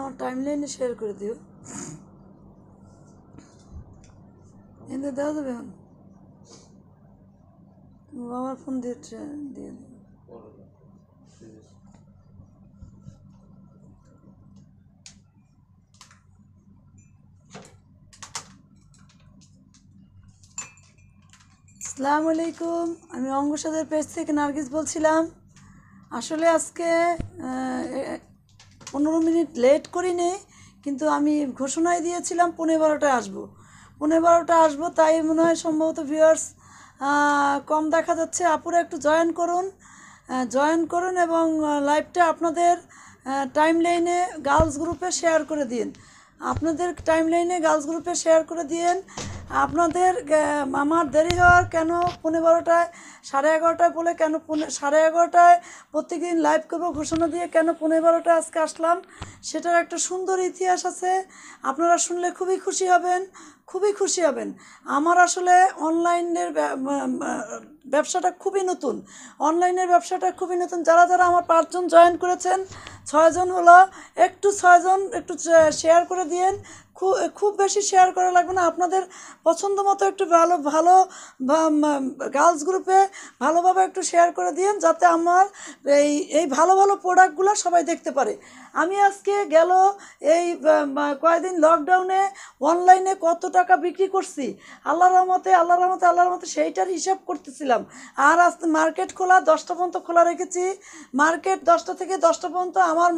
আমার টাইম লাইনে শেয়ার করে দিও এনে দেওয়া যাবে এখন বাবার ফোন দিয়ে দিয়ে সালামু আলাইকুম আমি অঙ্গসাদের পেজ থেকে নার্গিস বলছিলাম আসলে আজকে পনেরো মিনিট লেট করি নেই কিন্তু আমি ঘোষণায় দিয়েছিলাম পনেরো বারোটায় আসবো পনেরো বারোটা আসবো তাই মনে হয় সম্ভবত ভিউয়ার্স কম দেখা যাচ্ছে আপুরা একটু জয়েন করুন জয়েন করুন এবং লাইভটা আপনাদের টাইম লাইনে গার্লস গ্রুপে শেয়ার করে দিন আপনাদের টাইম লাইনে গার্লস গ্রুপে শেয়ার করে দিন আপনাদের আমার দেরি হওয়ার কেন পনেরো বারোটায় সাড়ে এগারোটায় বলে কেন পৌনে সাড়ে এগারোটায় প্রত্যেকদিন লাইভ করবো ঘোষণা দিয়ে কেন পনেরো বারোটায় আজকে আসলাম সেটার একটা সুন্দর ইতিহাস আছে আপনারা শুনলে খুবই খুশি হবেন খুবই খুশি হবেন আমার আসলে অনলাইনের ব্যবসাটা খুবই নতুন অনলাইনের ব্যবসাটা খুবই নতুন যারা যারা আমার পাঁচজন জয়েন করেছেন ছয়জন হলো একটু ছয়জন একটু শেয়ার করে দিয়েন খুব খুব বেশি শেয়ার করা লাগবে না আপনাদের পছন্দ মতো একটু ভালো ভালো গার্লস গ্রুপে ভালোভাবে একটু শেয়ার করে দিয়েন যাতে আমার এই এই ভালো ভালো প্রোডাক্টগুলো সবাই দেখতে পারে আমি আজকে গেল এই কয়েকদিন লকডাউনে অনলাইনে কত টাকা বিক্রি করছি আল্লাহ রহমতে আল্লাহ রহমতে আল্লাহ রহমতে সেইটার হিসাব করতেছিলাম দিলাম আর আজ মার্কেট খোলা দশটা পর্যন্ত খোলা রেখেছি মার্কেট দশটা থেকে দশটা পর্যন্ত আমার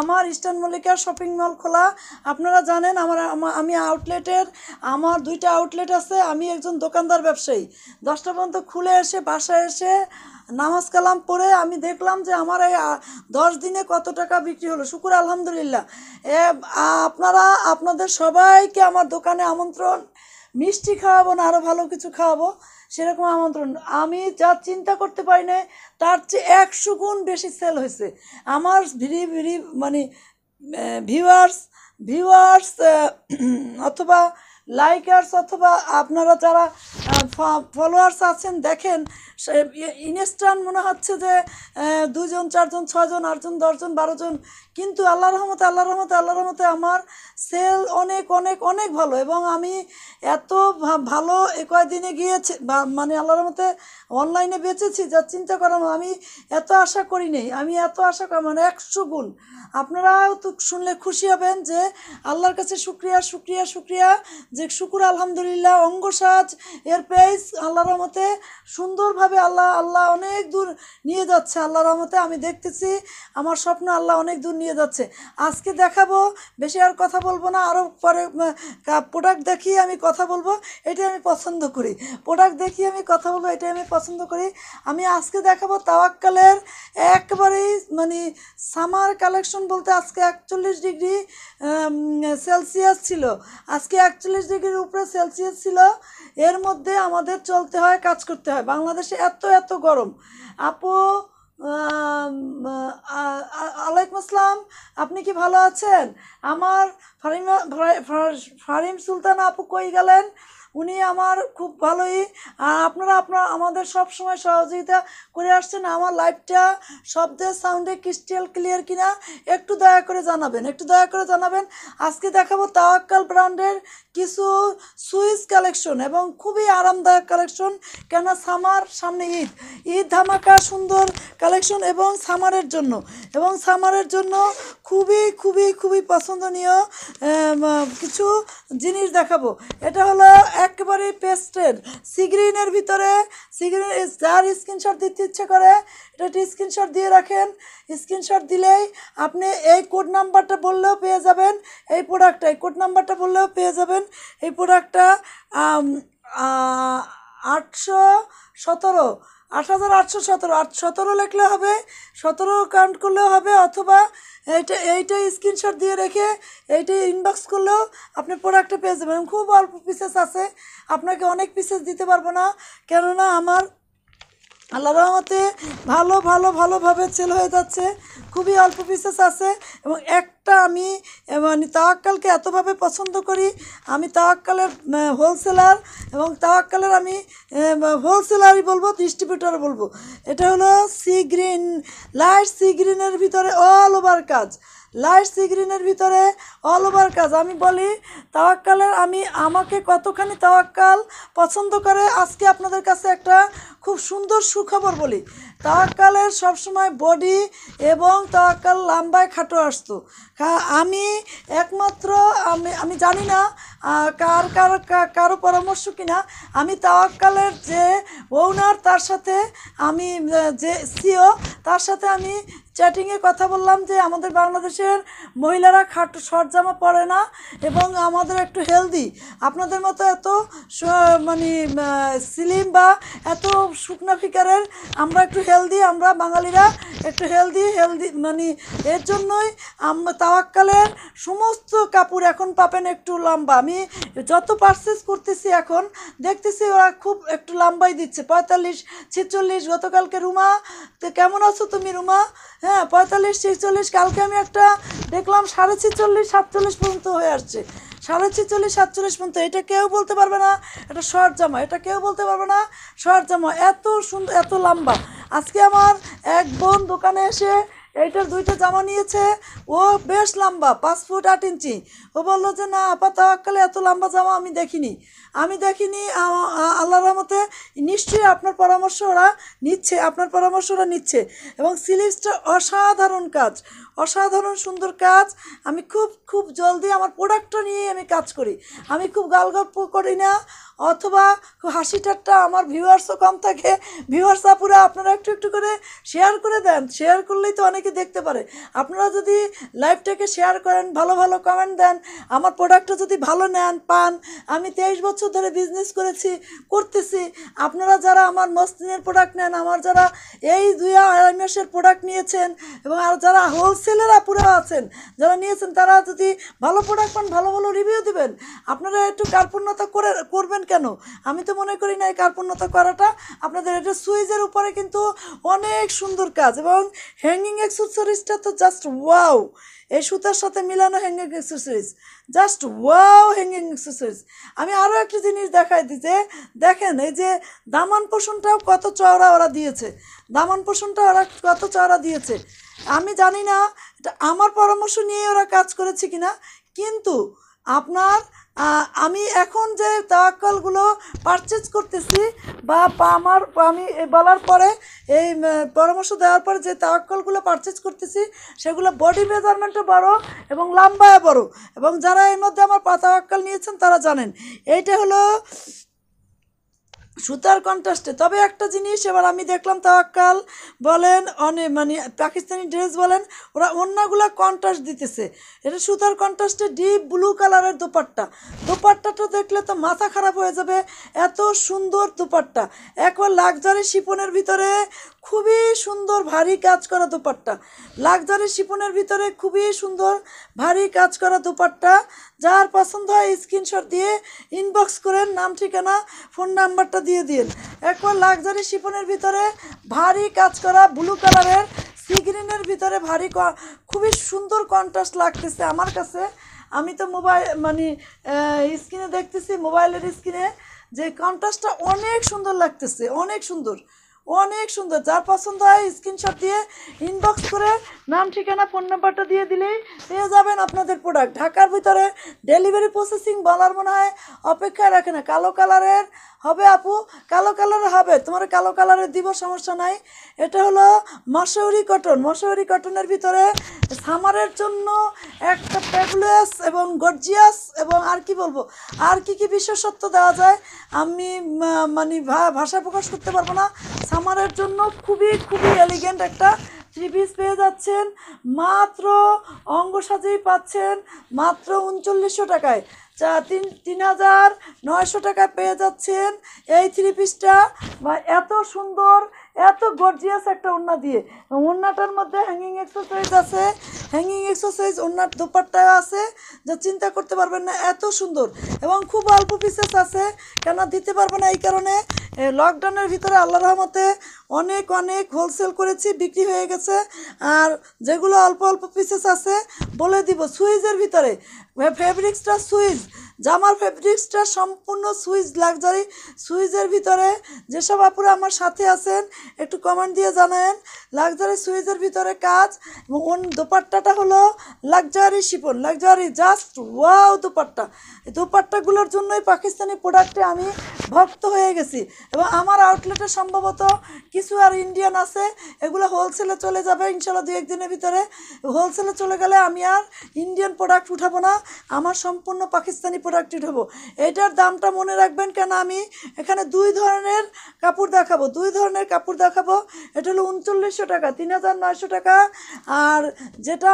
আমার ইস্টার্ন মল্লিকার শপিং মল খোলা আপনারা জানেন আমার আমি আউটলেটের আমার দুইটা আউটলেট আছে আমি একজন দোকানদার ব্যবসায়ী দশটা পর্যন্ত খুলে এসে বাসায় এসে নামাজ কালাম পড়ে আমি দেখলাম যে আমার এই দশ দিনে কত টাকা বিক্রি হলো শুকুর আলহামদুলিল্লাহ এ আপনারা আপনাদের সবাইকে আমার দোকানে আমন্ত্রণ মিষ্টি খাওয়াবো না আরও ভালো কিছু খাওয়াবো সেরকম আমন্ত্রণ আমি যা চিন্তা করতে পারি না তার চেয়ে একশো গুণ বেশি সেল হয়েছে আমার ভিড়ি ভিড়ি মানে ভিউয়ার্স ভিউয়ার্স অথবা লাইকার্স অথবা আপনারা যারা ফলোয়ার্স আছেন দেখেন ইনস্টান ইয়ে, মনে হচ্ছে যে দুজন চারজন ছজন আটজন দশজন বারোজন কিন্তু আল্লাহ রহমতে আল্লাহ রহমতে আল্লাহ রহমতে আমার সেল অনেক অনেক অনেক ভালো এবং আমি এত ভালো এ কয়েকদিনে গিয়েছি মানে আল্লাহ রহমতে অনলাইনে বেঁচেছি যা চিন্তা করার আমি এত আশা করি নেই আমি এত আশা করি মানে একশো গুণ আপনারাও তো শুনলে খুশি হবেন যে আল্লাহর কাছে শুক্রিয়া শুক্রিয়া শুক্রিয়া যে শুকুর আলহামদুলিল্লাহ অঙ্গসাজ এর পেজ আল্লাহ রহমতে সুন্দরভাবে আল্লাহ আল্লাহ অনেক দূর নিয়ে যাচ্ছে আল্লাহ রহমতে আমি দেখতেছি আমার স্বপ্ন আল্লাহ অনেক দূর নিয়ে ফুরিয়ে যাচ্ছে আজকে দেখাবো বেশি আর কথা বলবো না আরও পরে প্রোডাক্ট দেখিয়ে আমি কথা বলবো এটা আমি পছন্দ করি প্রোডাক্ট দেখিয়ে আমি কথা বলবো এটাই আমি পছন্দ করি আমি আজকে দেখাবো তাওয়াক্কালের একবারেই মানে সামার কালেকশন বলতে আজকে একচল্লিশ ডিগ্রি সেলসিয়াস ছিল আজকে একচল্লিশ ডিগ্রির উপরে সেলসিয়াস ছিল এর মধ্যে আমাদের চলতে হয় কাজ করতে হয় বাংলাদেশে এত এত গরম আপু আলাইকুম আসসালাম আপনি কি ভালো আছেন আমার ফারিমা ফারিম সুলতানা আপু কই গেলেন উনি আমার খুব ভালোই আর আপনারা আপনার আমাদের সব সময় সহযোগিতা করে আসছেন আমার লাইফটা শব্দের সাউন্ডে ক্রিস্টাল ক্লিয়ার কিনা একটু দয়া করে জানাবেন একটু দয়া করে জানাবেন আজকে দেখাবো তাওয়াক্কাল ব্র্যান্ডের কিছু সুইচ কালেকশন এবং খুবই আরামদায়ক কালেকশন কেন সামার সামনে ঈদ ঈদ ধামাকা সুন্দর কালেকশন এবং সামারের জন্য এবং সামারের জন্য খুবই খুবই খুবই পছন্দনীয় কিছু জিনিস দেখাবো এটা হলো একেবারেই পেস্টেড সিগ্রিনের ভিতরে সিগ্রিন যার স্ক্রিনশট দিতে ইচ্ছে করে এটা একটি স্ক্রিনশট দিয়ে রাখেন স্ক্রিনশট দিলেই আপনি এই কোড নাম্বারটা বললেও পেয়ে যাবেন এই প্রোডাক্টটা এই কোড নাম্বারটা বললেও পেয়ে যাবেন এই প্রোডাক্টটা আটশো সতেরো আট হাজার আটশো সতেরো আট সতেরো লিখলে হবে সতেরো কাউন্ট করলেও হবে অথবা এইটা এইটা স্ক্রিনশট দিয়ে রেখে এইটা ইনবক্স করলেও আপনি প্রোডাক্টটা পেয়ে যাবেন খুব অল্প পিসেস আছে আপনাকে অনেক পিসেস দিতে পারবো না কেননা আমার আল্লাহ রহমতে ভালো ভালো ভালোভাবে সেল হয়ে যাচ্ছে খুবই অল্প বিশেষ আছে এবং একটা আমি মানে তাওয়াক্কালকে এতভাবে পছন্দ করি আমি তাওয়াক্কালের হোলসেলার এবং তাওয়াক্কালের আমি হোলসেলারই বলবো ডিস্ট্রিবিউটার বলবো এটা হলো সি গ্রিন লাইট সি গ্রিনের ভিতরে অল ওভার কাজ লাইট সিগ্রিনের ভিতরে অল ওভার কাজ আমি বলি তাওয়াক্কালের আমি আমাকে কতখানি তাওয়াক্কাল পছন্দ করে আজকে আপনাদের কাছে একটা খুব সুন্দর সুখবর বলি তাওয়াক্কালের সবসময় বডি এবং তাওয়াক্কাল লাম্বায় খাটো আসতো আমি একমাত্র আমি আমি জানি না কার কার কারো পরামর্শ কিনা আমি তাওয়াক্কালের যে ওনার তার সাথে আমি যে সিও e তার সাথে আমি চ্যাটিংয়ে কথা বললাম যে আমাদের বাংলাদেশের মহিলারা খাট শর্ট জামা পরে না এবং আমাদের একটু হেলদি আপনাদের মতো এত মানে সিলিম বা এত শুকনা ফিকারের আমরা একটু হেলদি আমরা বাঙালিরা একটু হেলদি হেলদি মানে এর জন্যই তাওয়াক্কালের সমস্ত কাপড় এখন পাবেন একটু লম্বা আমি যত পারসেস করতেছি এখন দেখতেছি ওরা খুব একটু লম্বাই দিচ্ছে পঁয়তাল্লিশ ছেচল্লিশ গতকালকে রুমা তো কেমন আছো তুমি রুমা হ্যাঁ পঁয়তাল্লিশ ছেচল্লিশ কালকে আমি একটা দেখলাম সাড়ে ছেচল্লিশ সাতচল্লিশ পর্যন্ত হয়ে আসছে সাড়ে ছেচল্লিশ সাতচল্লিশ পর্যন্ত এটা কেউ বলতে পারবে না এটা শর্ট জামা এটা কেউ বলতে পারবে না শর্ট জামা এত সুন্দর এত লম্বা আজকে আমার এক বোন দোকানে এসে এইটার দুইটা জামা নিয়েছে ও বেশ লম্বা পাঁচ ফুট আট ইঞ্চি ও বললো যে না আপা তাওয়াক্কালে এত লম্বা জামা আমি দেখিনি আমি দেখিনি আল্লাহ রহমতে নিশ্চয়ই আপনার পরামর্শ ওরা নিচ্ছে আপনার পরামর্শ ওরা নিচ্ছে এবং সিলিপসটা অসাধারণ কাজ অসাধারণ সুন্দর কাজ আমি খুব খুব জলদি আমার প্রোডাক্টটা নিয়ে আমি কাজ করি আমি খুব গালগল্প করি না অথবা হাসি ঠাট্টা আমার ভিউয়ার্সও কম থাকে ভিউয়ার্স আপুরা আপনারা একটু একটু করে শেয়ার করে দেন শেয়ার করলেই তো অনেকে দেখতে পারে আপনারা যদি লাইভটাকে শেয়ার করেন ভালো ভালো কমেন্ট দেন আমার প্রোডাক্টটা যদি ভালো নেন পান আমি তেইশ বছর ধরে বিজনেস করেছি করতেছি আপনারা যারা আমার মস্তিনের প্রোডাক্ট নেন আমার যারা এই দুই আড়াই মাসের প্রোডাক্ট নিয়েছেন এবং আর যারা হোলসেলের আপুরা আছেন যারা নিয়েছেন তারা যদি ভালো প্রোডাক্ট পান ভালো ভালো রিভিউ দেবেন আপনারা একটু কার্পণ্যতা করে করবেন কেন আমি তো মনে করি না এই কার্পণ্যতা করাটা আপনাদের এটা সুইজের উপরে কিন্তু অনেক সুন্দর কাজ এবং হ্যাঙ্গিং এক্সেসরিজটা তো জাস্ট ওয়াও এই সুতার সাথে মিলানো hanging accessories just wow hanging accessories আমি আরও একটা জিনিস দেখাই দিই যে দেখেন এই যে দামান পোষণটাও কত চওড়া ওরা দিয়েছে দামান পোষণটা ওরা কত চওড়া দিয়েছে আমি জানি না এটা আমার পরামর্শ নিয়ে ওরা কাজ করেছে কিনা কিন্তু আপনার আমি এখন যে তাওয়াক্কলগুলো পারচেজ করতেছি বা আমার আমি বলার পরে এই পরামর্শ দেওয়ার পরে যে তাওয়াক্কলগুলো পারচেজ করতেছি সেগুলো বডি মেজারমেন্টও বড়ো এবং লাম্বায় বড়ো এবং যারা এর মধ্যে আমার তাওয়াক্কল নিয়েছেন তারা জানেন এইটা হলো সুতার কন্ট্রাস্টে তবে একটা জিনিস এবার আমি দেখলাম তাওয়াক্কাল বলেন অনেক মানে পাকিস্তানি ড্রেস বলেন ওরা অন্যগুলা কন্ট্রাস্ট দিতেছে এটা সুতার কন্ট্রাস্টে ডিপ ব্লু কালারের দোপাট্টা দোপাট্টাটা দেখলে তো মাথা খারাপ হয়ে যাবে এত সুন্দর দোপাট্টা একবার লাক্সারি শিপনের ভিতরে খুবই সুন্দর ভারী কাজ করা দুপাট্টা লাক্সারি শিপনের ভিতরে খুবই সুন্দর ভারী কাজ করা দুপাট্টা যার পছন্দ হয় স্ক্রিনশট দিয়ে ইনবক্স করেন নাম ঠিকানা ফোন নাম্বারটা দিয়ে দিন একবার লাক্সারি শিপনের ভিতরে ভারী কাজ করা ব্লু কালারের সি গ্রিনের ভিতরে ভারী খুবই সুন্দর কন্ট্রাস্ট লাগতেছে আমার কাছে আমি তো মোবাইল মানে স্ক্রিনে দেখতেছি মোবাইলের স্ক্রিনে যে কন্ট্রাস্টটা অনেক সুন্দর লাগতেছে অনেক সুন্দর অনেক সুন্দর যার পছন্দ হয় স্ক্রিনশট দিয়ে ইনবক্স করে নাম ঠিকানা ফোন নাম্বারটা দিয়ে দিলেই পেয়ে যাবেন আপনাদের প্রোডাক্ট ঢাকার ভিতরে ডেলিভারি প্রসেসিং বলার মনে হয় অপেক্ষায় রাখে না কালো কালারের হবে আপু কালো কালারের হবে তোমার কালো কালারের দিব সমস্যা নাই এটা হলো মশৌরি কটন মশৌরি কটনের ভিতরে সামারের জন্য একটা ফ্যাবুলাস এবং গর্জিয়াস এবং আর কি বলবো আর কি কি বিশেষত্ব দেওয়া যায় আমি মানে ভাষা প্রকাশ করতে পারবো না সামারের জন্য খুবই খুবই এলিগেন্ট একটা থ্রি পিস পেয়ে যাচ্ছেন মাত্র অঙ্গ সাজেই পাচ্ছেন মাত্র উনচল্লিশশো টাকায় চা তিন তিন হাজার নয়শো টাকায় পেয়ে যাচ্ছেন এই থ্রি পিসটা বা এত সুন্দর এত গর্জিয়াস একটা ওড়না দিয়ে ওড়নাটার মধ্যে হ্যাঙ্গিং এক্সারসাইজ আছে হ্যাঙ্গিং এক্সারসাইজ ওড়নার দোপারটা আছে যা চিন্তা করতে পারবেন না এত সুন্দর এবং খুব অল্প পিসেস আছে কেন দিতে পারবো না এই কারণে লকডাউনের ভিতরে আল্লাহ রহমতে অনেক অনেক হোলসেল করেছি বিক্রি হয়ে গেছে আর যেগুলো অল্প অল্প পিসেস আছে বলে দিব সুইজের ভিতরে ফেব্রিক্সটা সুইচ জামার ফেব্রিক্সটা সম্পূর্ণ সুইচ লাক্সারি সুইচের ভিতরে যেসব আপুরা আমার সাথে আছেন একটু কমেন্ট দিয়ে জানেন লাক্সারি সুইচের ভিতরে কাজ এবং দোপাট্টাটা হলো luxury chiffon luxury just wow dupatta দুপাট্টাগুলোর জন্যই পাকিস্তানি প্রোডাক্টে আমি ভক্ত হয়ে গেছি এবং আমার আউটলেটে সম্ভবত কিছু আর ইন্ডিয়ান আছে এগুলো হোলসেলে চলে যাবে ইনশাল্লাহ দু একদিনের ভিতরে হোলসেলে চলে গেলে আমি আর ইন্ডিয়ান প্রোডাক্ট উঠাবো না আমার সম্পূর্ণ পাকিস্তানি প্রোডাক্ট উঠাবো এটার দামটা মনে রাখবেন কেন আমি এখানে দুই ধরনের কাপড় দেখাবো দুই ধরনের কাপড় দেখাবো এটা হলো উনচল্লিশশো টাকা তিন হাজার নয়শো টাকা আর যেটা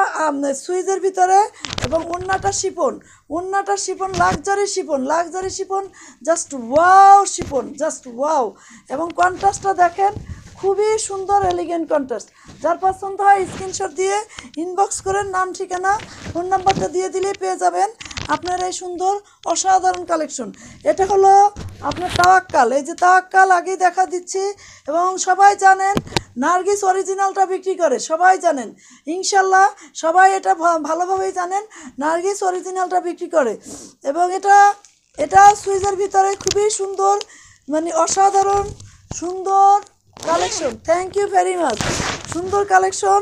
সুইজের ভিতরে এবং অন্যটা শিপন অন্যটা chiffon luxury chiffon luxury chiffon just wow chiffon just wow এবং কন্ট্রাস্টটা দেখেন খুবই সুন্দর এলিগেন্ট কন্টেস্ট যার পছন্দ হয় স্ক্রিনশট দিয়ে ইনবক্স করেন নাম ঠিকানা ফোন নাম্বারটা দিয়ে দিলেই পেয়ে যাবেন আপনার এই সুন্দর অসাধারণ কালেকশন এটা হলো আপনার তাওয়াক্কাল এই যে তাওয়াক্কাল আগেই দেখা দিচ্ছি এবং সবাই জানেন নার্গিস অরিজিনালটা বিক্রি করে সবাই জানেন ইনশাল্লাহ সবাই এটা ভালোভাবেই জানেন নার্গিস অরিজিনালটা বিক্রি করে এবং এটা এটা সুইজের ভিতরে খুবই সুন্দর মানে অসাধারণ সুন্দর collection thank you very much সুন্দর কালেকশন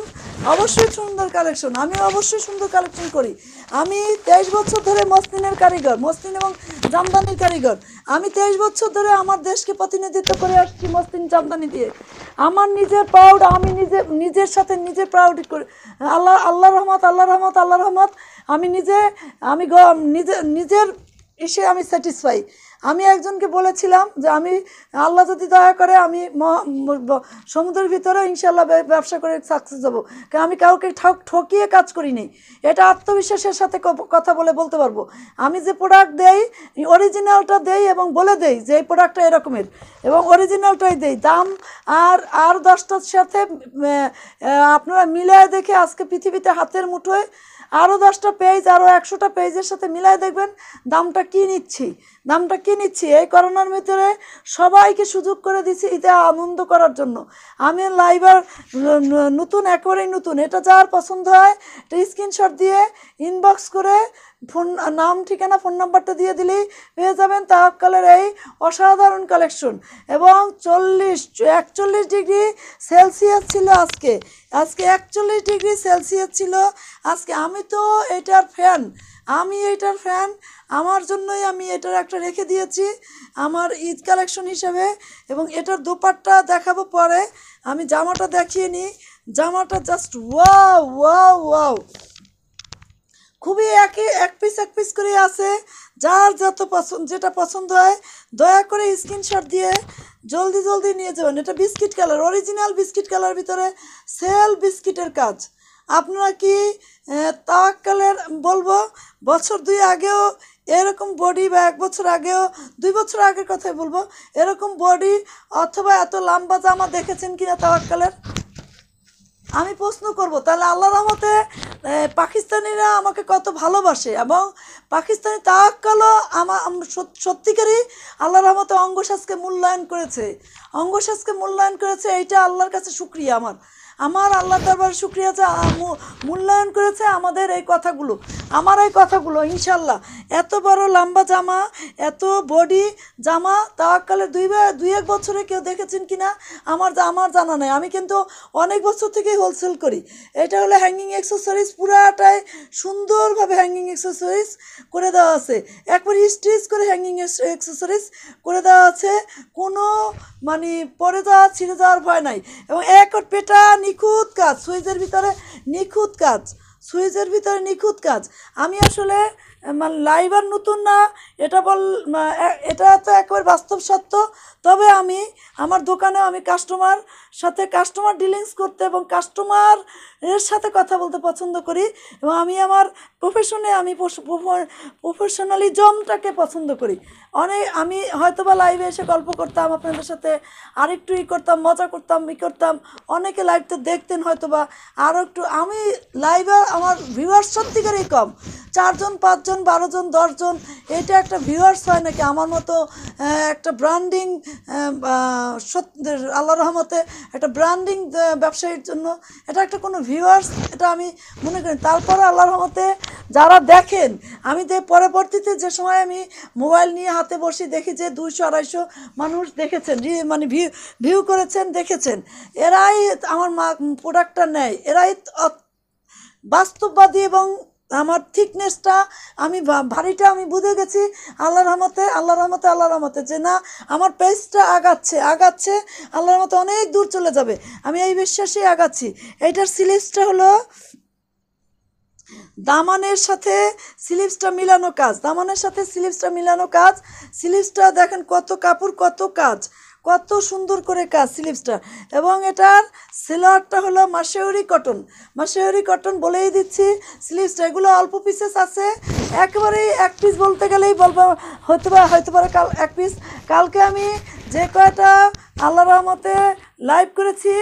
অবশ্যই সুন্দর কালেকশন আমি অবশ্যই সুন্দর কালেকশন করি আমি তেইশ বছর ধরে মসলিনের কারিগর মসলিন এবং জামদানির কারিগর আমি তেইশ বছর ধরে আমার দেশকে প্রতিনিধিত্ব করে আসছি মসলিন জামদানি দিয়ে আমার নিজের প্রাউড আমি নিজে নিজের সাথে নিজে প্রাউড করি আল্লাহ আল্লাহ রহমত আল্লাহ রহমত আল্লাহ রহমত আমি নিজে আমি নিজে নিজের এসে আমি স্যাটিসফাই আমি একজনকে বলেছিলাম যে আমি আল্লাহ যদি দয়া করে আমি সমুদ্রের ভিতরে ইনশাল্লাহ ব্যবসা করে সাকসেস হবো কারণ আমি কাউকে ঠক ঠকিয়ে কাজ করি নি এটা আত্মবিশ্বাসের সাথে কথা বলে বলতে পারবো আমি যে প্রোডাক্ট দেই অরিজিনালটা দেই এবং বলে দেই যে এই প্রোডাক্টটা এরকমের এবং অরিজিনালটাই দেই দাম আর আর দশটার সাথে আপনারা মিলায় দেখে আজকে পৃথিবীতে হাতের মুঠোয় আরও দশটা পেজ আরও একশোটা পেজের সাথে মিলায় দেখবেন দামটা কী নিচ্ছি দামটা কি নিচ্ছি এই করোনার ভিতরে সবাইকে সুযোগ করে দিছি এটা আনন্দ করার জন্য আমি লাইভার নতুন একেবারেই নতুন এটা যার পছন্দ হয় এটা স্ক্রিনশট দিয়ে ইনবক্স করে ফোন নাম ঠিকানা ফোন নাম্বারটা দিয়ে দিলেই পেয়ে যাবেন তাহকালের এই অসাধারণ কালেকশন এবং চল্লিশ একচল্লিশ ডিগ্রি সেলসিয়াস ছিল আজকে আজকে একচল্লিশ ডিগ্রি সেলসিয়াস ছিল আজকে আমি তো এটার ফ্যান আমি এটার ফ্যান আমার জন্যই আমি এটার একটা রেখে দিয়েছি আমার ঈদ কালেকশন হিসেবে এবং এটার দুপারটা দেখাবো পরে আমি জামাটা দেখিয়ে নিই জামাটা জাস্ট ওয়াও ওয়াও ওয়াও খুবই একই এক পিস এক পিস করে আছে যার যত পছন্দ যেটা পছন্দ হয় দয়া করে স্ক্রিনশট দিয়ে জলদি জলদি নিয়ে যাবেন এটা biscuit colour original biscuit colour ভিতরে সেল বিস্কিটের কাজ আপনারা কি তাওয়াক্কালের বলবো বছর দুই আগেও এরকম বডি বা এক বছর আগেও দুই বছর আগের কথাই বলবো এরকম বডি অথবা এত লম্বা জামা দেখেছেন কিনা তাওয়াক্কালের আমি প্রশ্ন করব তাহলে আল্লাহ রহমতে পাকিস্তানিরা আমাকে কত ভালোবাসে এবং পাকিস্তানি তাওয়াক্কালও আমার সত্যিকারই আল্লাহ রহমতে অঙ্গশ্বাসকে মূল্যায়ন করেছে অঙ্গশ্বাসকে মূল্যায়ন করেছে এইটা আল্লাহর কাছে সুক্রিয়া আমার আমার আল্লাহ দরবার শুক্রিয়া যা মূল্যায়ন করেছে আমাদের এই কথাগুলো আমার এই কথাগুলো ইনশাল্লাহ এত বড় লম্বা জামা এত বডি জামা তাকালে দুই দুই এক বছরে কেউ দেখেছেন কি না আমার আমার জানা নাই আমি কিন্তু অনেক বছর থেকেই হোলসেল করি এটা হলো হ্যাঙ্গিং এক্সেসরিজ পুরাটাই সুন্দরভাবে হ্যাঙ্গিং এক্সেসরিজ করে দেওয়া আছে একবার স্টিচ করে হ্যাঙ্গিং এক্সেসরিজ করে দেওয়া আছে কোনো মানে পরে যাওয়া ছিঁড়ে যাওয়ার ভয় নাই এবং এক পেটা নিখুঁত কাজ সুইচের ভিতরে নিখুঁত কাজ সুইচের ভিতরে নিখুঁত কাজ আমি আসলে মানে লাইভ আর নতুন না এটা বল এটা তো একবার বাস্তব সত্য তবে আমি আমার দোকানেও আমি কাস্টমার সাথে কাস্টমার ডিলিংস করতে এবং কাস্টমার এর সাথে কথা বলতে পছন্দ করি এবং আমি আমার প্রফেশনে আমি প্রফেশনালিজমটাকে পছন্দ করি অনেক আমি হয়তো বা লাইভে এসে গল্প করতাম আপনাদের সাথে আরেকটু ই করতাম মজা করতাম ই করতাম অনেকে লাইভ তো দেখতেন হয়তো বা আরও একটু আমি লাইভে আমার ভিউয়ার্স সত্যিকারই কম চারজন পাঁচজন বারোজন দশজন এটা একটা ভিউয়ার্স হয় নাকি আমার মতো একটা ব্র্যান্ডিং আল্লাহ রহমতে একটা ব্র্যান্ডিং ব্যবসায়ীর জন্য এটা একটা কোনো ভিউয়ার্স এটা আমি মনে করি তারপরে আল্লাহর রহমতে যারা দেখেন আমি তো পরবর্তীতে যে সময় আমি মোবাইল নিয়ে হাতে বসি দেখি যে দুইশো আড়াইশো মানুষ দেখেছেন মানে ভিউ ভিউ করেছেন দেখেছেন এরাই আমার মা প্রোডাক্টটা নেয় এরাই বাস্তববাদী এবং আমার থিকনেসটা আমি ভারীটা আমি বুঝে গেছি আল্লাহ রহমতে আল্লাহ রহমতে আল্লাহ রহমতে যে না আমার পেজটা আগাচ্ছে আগাচ্ছে আল্লাহ রহমতে অনেক দূর চলে যাবে আমি এই বিশ্বাসেই আগাচ্ছি এইটার সিলিপসটা হলো দামানের সাথে সিলিপসটা মিলানো কাজ দামানের সাথে সিলিপসটা মিলানো কাজ সিলিপসটা দেখেন কত কাপড় কত কাজ কত সুন্দর করে কাজ স্লিপসটা এবং এটার সিলারটা হলো মাসেউরি কটন মাসেউরি কটন বলেই দিচ্ছি স্লিপসটা এগুলো অল্প পিসেস আছে একেবারেই এক পিস বলতে গেলেই বলবো হয়তো বা হয়তো পারে কাল এক পিস কালকে আমি যে কয়টা আল্লাহ রহমতে লাইভ করেছি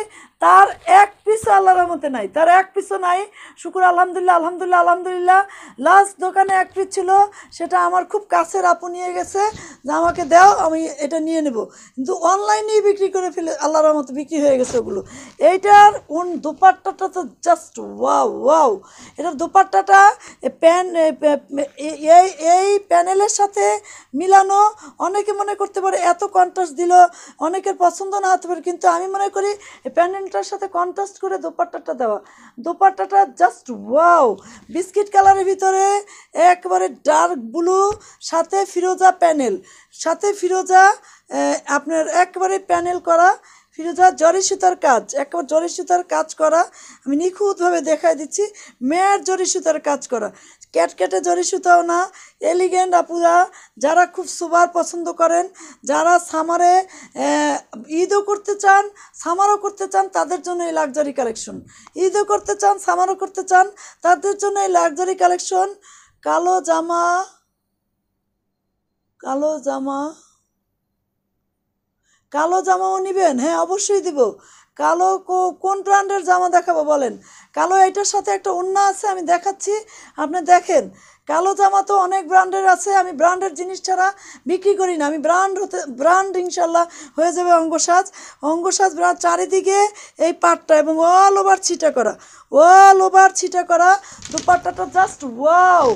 তার এক পিছু আল্লাহর রহমতে নাই তার এক পিছু নাই শুকুর আলহামদুলিল্লাহ আলহামদুলিল্লাহ আলহামদুলিল্লাহ লাস্ট দোকানে এক পিস ছিল সেটা আমার খুব কাছের আপু নিয়ে গেছে যে আমাকে দাও আমি এটা নিয়ে নেব কিন্তু অনলাইনেই বিক্রি করে ফেলে আল্লাহর রহমতে বিক্রি হয়ে গেছে ওগুলো এইটার উন দুপাট্টাটা তো জাস্ট ওয়াও ওয়াও এটার দুপাট্টাটা প্যান এই এই প্যানেলের সাথে মিলানো অনেকে মনে করতে পারে এত কন্ট্রাস্ট দিল অনেকের পছন্দ না হতে পারে কিন্তু আমি মনে করি প্যানেল ক্রিমটার সাথে কন্ট্রাস্ট করে দোপাট্টাটা দেওয়া দোপাট্টাটা জাস্ট ওয়াও বিস্কিট কালারের ভিতরে একবারে ডার্ক ব্লু সাথে ফিরোজা প্যানেল সাথে ফিরোজা আপনার একবারে প্যানেল করা ফিরোজা জরি সুতার কাজ একবার জরি সুতার কাজ করা আমি নিখুঁতভাবে দেখাই দিচ্ছি মেয়ের জরি সুতার কাজ করা ক্যাটকেটে জরি সুতাও না এলিগেন্ট আপুরা যারা খুব সুবার পছন্দ করেন যারা সামারে ঈদও করতে চান সামারও করতে চান তাদের জন্য এই লাক্সারি কালেকশন ঈদও করতে চান সামারও করতে চান তাদের জন্য এই লাক্সারি কালেকশন কালো জামা কালো জামা কালো জামাও নিবেন হ্যাঁ অবশ্যই দেব কালো কোন ব্র্যান্ডের জামা দেখাবো বলেন কালো এটার সাথে একটা অন্য আছে আমি দেখাচ্ছি আপনি দেখেন কালো জামা তো অনেক ব্র্যান্ডের আছে আমি ব্র্যান্ডের জিনিস ছাড়া বিক্রি করি না আমি ব্র্যান্ড হতে ব্র্যান্ড ইনশাল্লাহ হয়ে যাবে অঙ্গসাজ অঙ্গসাজ ব্র্যান্ড চারিদিকে এই পাটটা এবং অল ওভার ছিটা করা অল ওভার ছিটা করা দুপাট্টাটা জাস্ট ওয়াও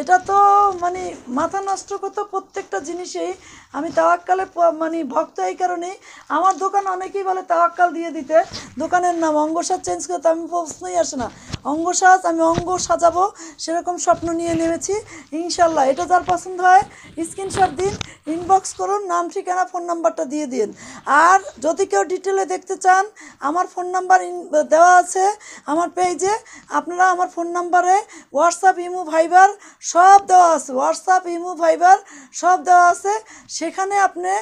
এটা তো মানে মাথা নষ্ট করতো প্রত্যেকটা জিনিসেই আমি তাওয়াক্কালে মানে ভক্ত এই কারণে আমার দোকান অনেকেই বলে তাওয়াক্কাল দিয়ে দিতে দোকানের নাম অঙ্গসাজ চেঞ্জ করতে আমি প্রশ্নই আসে না অঙ্গসাজ আমি অঙ্গ সাজাবো সেরকম স্বপ্ন নিয়ে নেমেছি ইনশাল্লাহ এটা যার পছন্দ হয় স্ক্রিনশট দিন ইনবক্স করুন নাম ঠিকানা ফোন নাম্বারটা দিয়ে দিন আর যদি কেউ ডিটেলে দেখতে চান আমার ফোন নাম্বার দেওয়া আছে আমার পেজে আপনারা আমার ফোন নাম্বারে হোয়াটসঅ্যাপ ইমো ভাইবার সব দেওয়া আছে হোয়াটসঅ্যাপ ইমো ভাইবার সব দেওয়া আছে সেখানে আপনি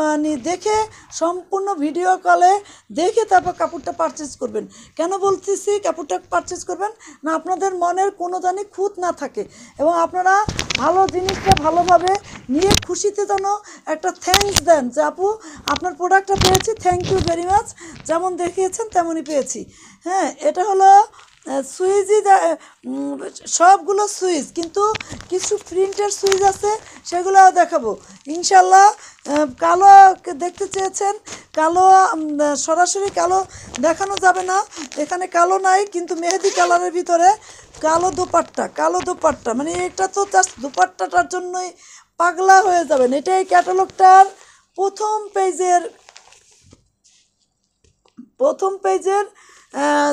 মানে দেখে সম্পূর্ণ ভিডিও কলে দেখে তারপর কাপড়টা পারচেস করবেন কেন বলতেছি কাপড়টা পারচেস করবেন না আপনাদের মনের কোনো জানি খুঁত না থাকে এবং আপনারা ভালো জিনিসটা ভালোভাবে নিয়ে খুশিতে যেন একটা থ্যাংকস দেন যে আপু আপনার প্রোডাক্টটা পেয়েছি থ্যাংক ইউ ভেরি মাচ যেমন দেখিয়েছেন তেমনই পেয়েছি হ্যাঁ এটা হলো সুইচই সবগুলো সুইচ কিন্তু কিছু প্রিন্টের সুইচ আছে সেগুলো দেখাবো ইনশাল্লাহ কালো দেখতে চেয়েছেন কালো সরাসরি কালো দেখানো যাবে না এখানে কালো নাই কিন্তু মেহেদি কালারের ভিতরে কালো দোপাট্টা কালো দোপাট্টা মানে এটা তো তার দোপাট্টাটার জন্যই পাগলা হয়ে যাবেন এটা এই ক্যাটালগটার প্রথম পেজের প্রথম পেজের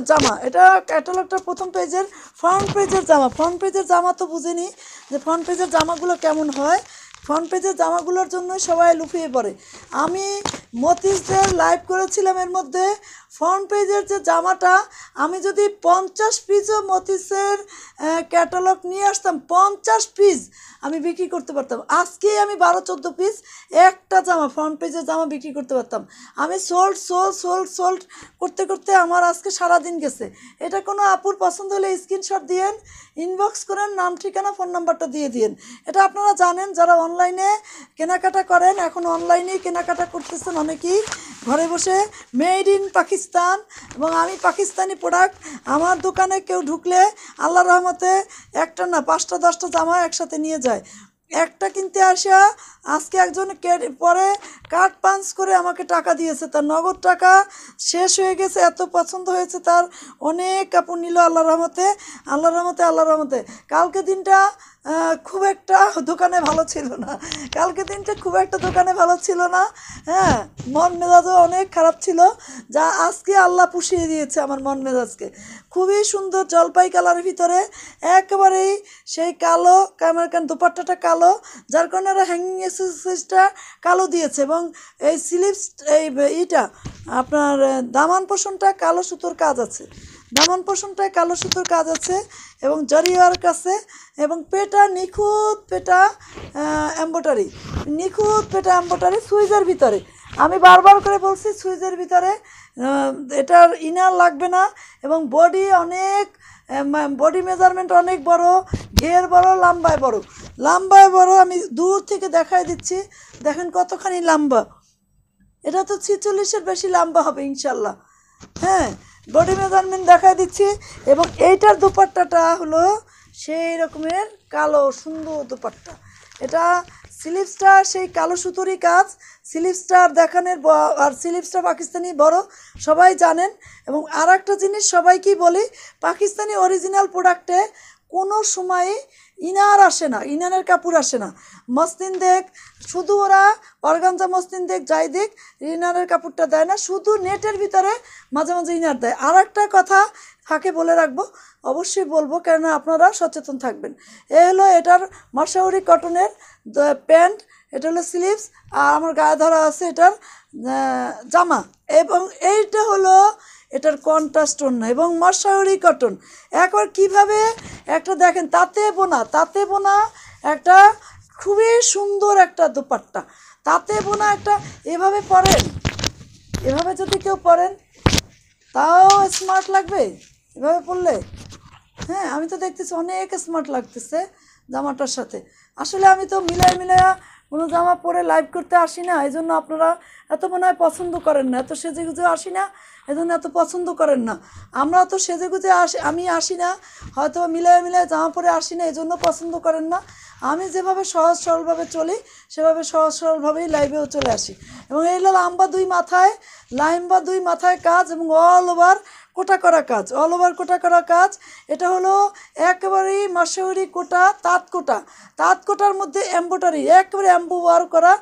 জামা এটা ক্যাটালগটা প্রথম পেজের ফ্রন্ট পেজের জামা ফ্রন্ট পেজের জামা তো বুঝিনি যে ফ্রন্ট পেজের জামাগুলো কেমন হয় ফ্রন্ট পেজের জামাগুলোর জন্য সবাই লুফিয়ে পড়ে আমি মতিসদের লাইভ করেছিলাম এর মধ্যে ফ্রন্ট পেজের যে জামাটা আমি যদি পঞ্চাশ পিসও মতিসের ক্যাটালগ নিয়ে আসতাম পঞ্চাশ পিস আমি বিক্রি করতে পারতাম আজকেই আমি বারো চোদ্দো পিস একটা জামা ফ্রন্ট পেজের জামা বিক্রি করতে পারতাম আমি সোল্ড সোল্ড সোল্ড সোল্ড করতে করতে আমার আজকে সারাদিন গেছে এটা কোনো আপুর পছন্দ হলে স্ক্রিনশট দিয়েন ইনবক্স করেন নাম ঠিকানা ফোন নাম্বারটা দিয়ে দিন এটা আপনারা জানেন যারা অনলাইনে কেনাকাটা করেন এখন অনলাইনেই কেনাকাটা করতেছেন অনেকেই ঘরে বসে মেড ইন পাকিস্তান পাকিস্তান এবং আমি পাকিস্তানি প্রোডাক্ট আমার দোকানে কেউ ঢুকলে আল্লাহ রহমতে একটা না পাঁচটা দশটা জামা একসাথে নিয়ে যায় একটা কিনতে আসা আজকে একজন পরে কার্ড পাঞ্চ করে আমাকে টাকা দিয়েছে তার নগদ টাকা শেষ হয়ে গেছে এত পছন্দ হয়েছে তার অনেক কাপড় নিল আল্লাহ রহমতে আল্লাহ রহমতে আল্লাহ রহমতে কালকে দিনটা খুব একটা দোকানে ভালো ছিল না কালকে দিনটা খুব একটা দোকানে ভালো ছিল না হ্যাঁ মন মেজাজও অনেক খারাপ ছিল যা আজকে আল্লাহ পুষিয়ে দিয়েছে আমার মন মেজাজকে খুবই সুন্দর জলপাই কালারের ভিতরে একেবারেই সেই কালো ক্যামেরাকান দোপাট্টাটা কালো যার কারণে ওরা হ্যাঙ্গিং এক্সারসাইজটা কালো দিয়েছে এবং এই স্লিপস এই ইটা আপনার দামান পোষণটা কালো সুতোর কাজ আছে দামন পোষণটায় কালো সুতোর কাজ আছে এবং জরিওয়ার কাছে এবং পেটা নিখুঁত পেটা এম্বোটারি নিখুঁত পেটা এম্বোটারি সুইজের ভিতরে আমি বারবার করে বলছি সুইজের ভিতরে এটার ইনার লাগবে না এবং বডি অনেক বডি মেজারমেন্ট অনেক বড় ঘের বড় লম্বায় বড় লাম্বায় বড় আমি দূর থেকে দেখাই দিচ্ছি দেখেন কতখানি লম্বা এটা তো ছিচল্লিশের বেশি লম্বা হবে ইনশাল্লাহ হ্যাঁ বডি মেজারমেন্ট দেখা দিচ্ছি এবং এইটার দুপাট্টাটা হলো সেই রকমের কালো সুন্দর দুপাট্টা এটা স্লিপসটা সেই কালো সুতুরি কাজ স্লিপসটার দেখানের আর স্লিপসটা পাকিস্তানি বড় সবাই জানেন এবং আর একটা জিনিস সবাইকেই বলি পাকিস্তানি অরিজিনাল প্রোডাক্টে কোনো সময়ই ইনার আসে না ইনারের কাপড় আসে না মসলিন দেখ শুধু ওরা অর্গানজা মসলিন দেখ যাই দেখ ইনারের কাপড়টা দেয় না শুধু নেটের ভিতরে মাঝে মাঝে ইনার দেয় আর একটা কথা ফাঁকে বলে রাখবো অবশ্যই বলবো কেননা আপনারা সচেতন থাকবেন এ হলো এটার মশাউরি কটনের প্যান্ট এটা হলো স্লিভস আর আমার গায়ে ধরা আছে এটার জামা এবং এইটা হলো এটার কন্ট্রাস্ট অন্য এবং মশাহরি কটন একবার কিভাবে একটা দেখেন তাতে বোনা তাতে বোনা একটা খুবই সুন্দর একটা দুপাট্টা তাতে বোনা একটা এভাবে পরেন এভাবে যদি কেউ পরেন তাও স্মার্ট লাগবে এভাবে পড়লে হ্যাঁ আমি তো দেখতেছি অনেক স্মার্ট লাগতেছে জামাটার সাথে আসলে আমি তো মিলাই মিলাইয়া কোনো জামা পরে লাইভ করতে আসি না এই জন্য আপনারা এত মনে হয় পছন্দ করেন না এত সেজে গুজে আসি না এই জন্য এত পছন্দ করেন না আমরা তো সেজে গুজে আসি আমি আসি না হয়তো মিলায় মিলায় জামা পরে আসি না এই জন্য পছন্দ করেন না আমি যেভাবে সহজ সরলভাবে চলি সেভাবে সহজ সরলভাবেই লাইভেও চলে আসি এবং এই লাল আম্বা দুই মাথায় লাইম্বা দুই মাথায় কাজ এবং অল ওভার কোটা করা কাজ অল ওভার কোটা করা কাজ এটা হলো একেবারেই মাসেহরি কোটা তাঁত কোটা তাঁত কোটার মধ্যে এম্বোটারি একেবারে অ্যাম্বো ওয়ার করা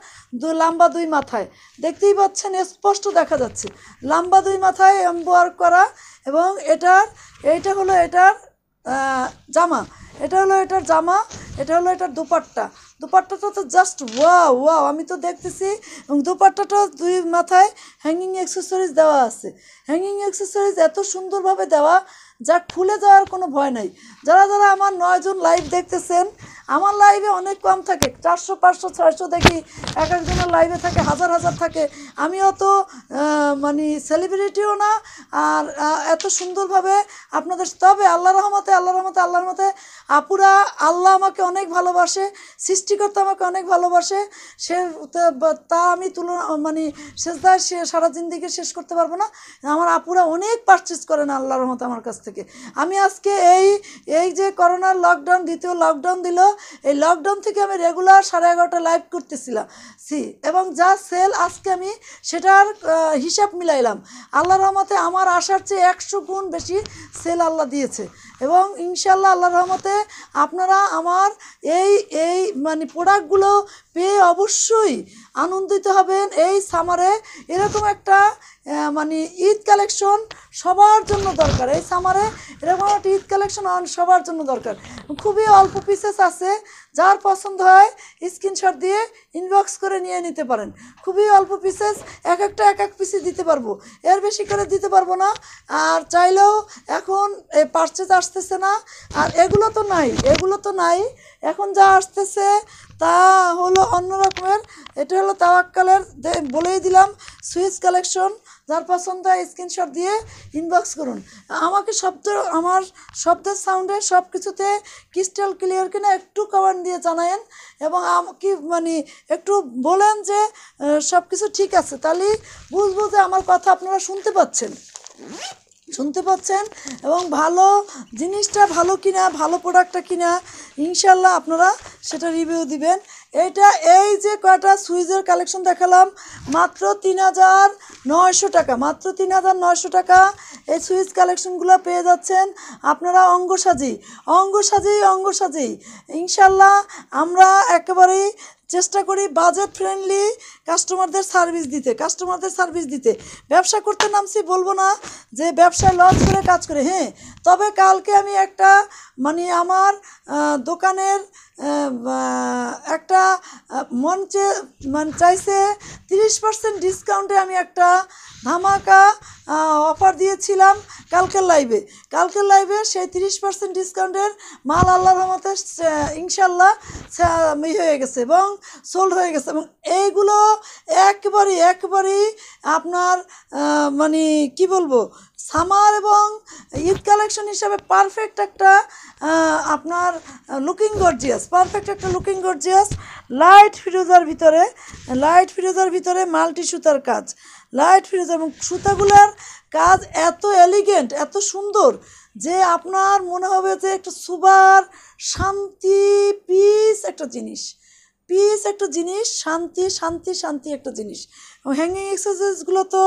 দু লাম্বা দুই মাথায় দেখতেই পাচ্ছেন স্পষ্ট দেখা যাচ্ছে লাম্বা দুই মাথায় অ্যাম্বো ওয়ার করা এবং এটার এইটা হলো এটার জামা এটা হলো এটার জামা এটা হলো এটার দুপাট্টা দুপাট্টাটা তো জাস্ট ওয়াও ওয়াও আমি তো দেখতেছি এবং দুপাট্টাটা দুই মাথায় হ্যাঙ্গিং অ্যাক্সেসরিজ দেওয়া আছে হ্যাঙ্গিং অ্যাক্সেসরিজ এত সুন্দরভাবে দেওয়া যা খুলে যাওয়ার কোনো ভয় নাই যারা যারা আমার নয়জন লাইভ দেখতেছেন আমার লাইভে অনেক কম থাকে চারশো পাঁচশো ছয়শো দেখি এক একজনের লাইভে থাকে হাজার হাজার থাকে আমি অত মানে সেলিব্রিটিও না আর এত সুন্দরভাবে আপনাদের তবে আল্লাহ রহমতে আল্লাহ রহমতে আল্লাহ রহমতে আপুরা আল্লাহ আমাকে অনেক ভালোবাসে সৃষ্টিকর্তা আমাকে অনেক ভালোবাসে সে তা আমি তুলনা মানে সেজদা সে সারা দিকে শেষ করতে পারবো না আমার আপুরা অনেক পারচেস করেন আল্লাহ রহমত আমার কাছ থেকে আমি আজকে এই এই যে করোনার লকডাউন দ্বিতীয় লকডাউন দিল এই লকডাউন থেকে আমি রেগুলার সাড়ে এগারোটা লাইভ করতেছিলাম সি এবং যা সেল আজকে আমি সেটার হিসাব মিলাইলাম আল্লাহ রহমতে আমার আসার চেয়ে একশো গুণ বেশি সেল আল্লাহ দিয়েছে এবং ইনশাল্লাহ আল্লাহ রহমতে আপনারা আমার এই এই মানে প্রোডাক্টগুলো পেয়ে অবশ্যই আনন্দিত হবেন এই সামারে এরকম একটা মানে ঈদ কালেকশন সবার জন্য দরকার এই সামারে এরকম একটা ঈদ কালেকশন সবার জন্য দরকার খুবই অল্প পিসেস আছে যার পছন্দ হয় স্ক্রিনশট দিয়ে ইনবক্স করে নিয়ে নিতে পারেন খুবই অল্প পিসেস এক একটা এক এক পিসে দিতে পারবো এর বেশি করে দিতে পারবো না আর চাইলেও এখন পার্চেজ আসতেছে না আর এগুলো তো নাই এগুলো তো নাই এখন যা আসতেছে তা হলো অন্য রকমের এটা হলো তাওয়াক্কালের বলেই দিলাম সুইচ কালেকশন যার পছন্দ হয় স্ক্রিনশট দিয়ে ইনবক্স করুন আমাকে শব্দ আমার শব্দের সাউন্ডে সব কিছুতে ক্রিস্টাল ক্লিয়ার কিনা একটু কমেন্ট দিয়ে জানায়েন এবং কি মানে একটু বলেন যে সব কিছু ঠিক আছে তাহলে বুঝবো যে আমার কথা আপনারা শুনতে পাচ্ছেন শুনতে পাচ্ছেন এবং ভালো জিনিসটা ভালো কিনা ভালো প্রোডাক্টটা কিনা ইনশাল্লাহ আপনারা সেটা রিভিউ দিবেন এটা এই যে কটা সুইজের কালেকশন দেখালাম মাত্র তিন হাজার নয়শো টাকা মাত্র তিন হাজার নয়শো টাকা এই সুইচ কালেকশনগুলো পেয়ে যাচ্ছেন আপনারা অঙ্গসাজি অঙ্গসাজি অঙ্গসাজি ইনশাল্লাহ আমরা একেবারেই চেষ্টা করি বাজেট ফ্রেন্ডলি কাস্টমারদের সার্ভিস দিতে কাস্টমারদের সার্ভিস দিতে ব্যবসা করতে নামছি বলবো না যে ব্যবসায় লস করে কাজ করে হ্যাঁ তবে কালকে আমি একটা মানে আমার দোকানের একটা মঞ্চে মানে চাইছে তিরিশ পার্সেন্ট ডিসকাউন্টে আমি একটা ধামাকা অফার দিয়েছিলাম কালকের লাইভে কালকের লাইভে সেই তিরিশ পার্সেন্ট ডিসকাউন্টের মাল আল্লাহ রহমতের ইনশাল্লাহ ই হয়ে গেছে এবং সোল্ড হয়ে গেছে এবং এইগুলো একবারে একবারে আপনার মানে কি বলবো সামার এবং ঈদ কালেকশন হিসাবে পারফেক্ট একটা আপনার লুকিং গর্জিয়াস পারফেক্ট একটা লুকিং গর্জিয়াস লাইট ফিরোজার ভিতরে লাইট ফিরোজার ভিতরে মাল্টি সুতার কাজ লাইট ফিরোজার এবং সুতাগুলার কাজ এত এলিগেন্ট এত সুন্দর যে আপনার মনে হবে যে একটা সুবার শান্তি পিস একটা জিনিস পিস একটা জিনিস শান্তি শান্তি শান্তি একটা জিনিস হ্যাঙ্গিং এক্সারসাইজগুলো তো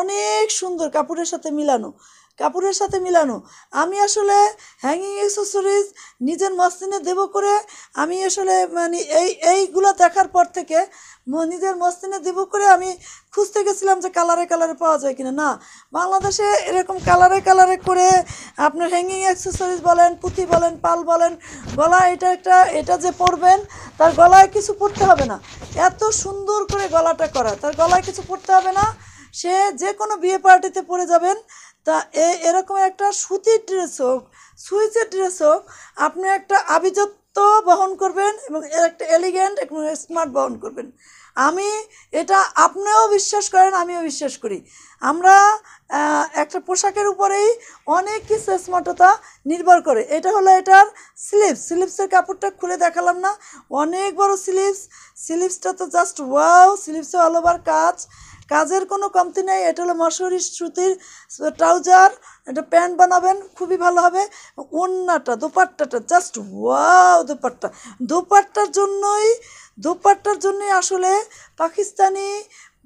অনেক সুন্দর কাপড়ের সাথে মিলানো কাপড়ের সাথে মিলানো আমি আসলে হ্যাঙ্গিং অ্যাক্সেসরিজ নিজের মসলিনে দেব করে আমি আসলে মানে এই এইগুলো দেখার পর থেকে নিজের মসলিনে দেব করে আমি খুঁজতে গেছিলাম যে কালারে কালারে পাওয়া যায় কিনা না বাংলাদেশে এরকম কালারে কালারে করে আপনার হ্যাঙ্গিং অ্যাক্সেসরিজ বলেন পুঁথি বলেন পাল বলেন গলা এটা একটা এটা যে পরবেন তার গলায় কিছু পরতে হবে না এত সুন্দর করে গলাটা করা তার গলায় কিছু পরতে হবে না সে যে কোনো বিয়ে পার্টিতে পড়ে যাবেন তা এরকম একটা সুতির ড্রেস হোক সুইচের ড্রেস হোক আপনি একটা আভিজাত্য বহন করবেন এবং এর একটা এলিগেন্ট এবং স্মার্ট বহন করবেন আমি এটা আপনিও বিশ্বাস করেন আমিও বিশ্বাস করি আমরা একটা পোশাকের উপরেই অনেক কিছু স্মার্টতা নির্ভর করে এটা হলো এটার স্লিপস স্লিপসের কাপড়টা খুলে দেখালাম না অনেক বড় স্লিপস স্লিপসটা তো জাস্ট ওয়াও স্লিপসে অল ওভার কাজ কাজের কোনো কমতি নেই এটা হলো মশারি সুতির ট্রাউজার এটা প্যান্ট বানাবেন খুবই ভালো হবে ওন্নাটা দোপাট্টাটা জাস্ট ওয়াও দোপাট্টা দোপাট্টার জন্যই দোপাট্টার জন্যই আসলে পাকিস্তানি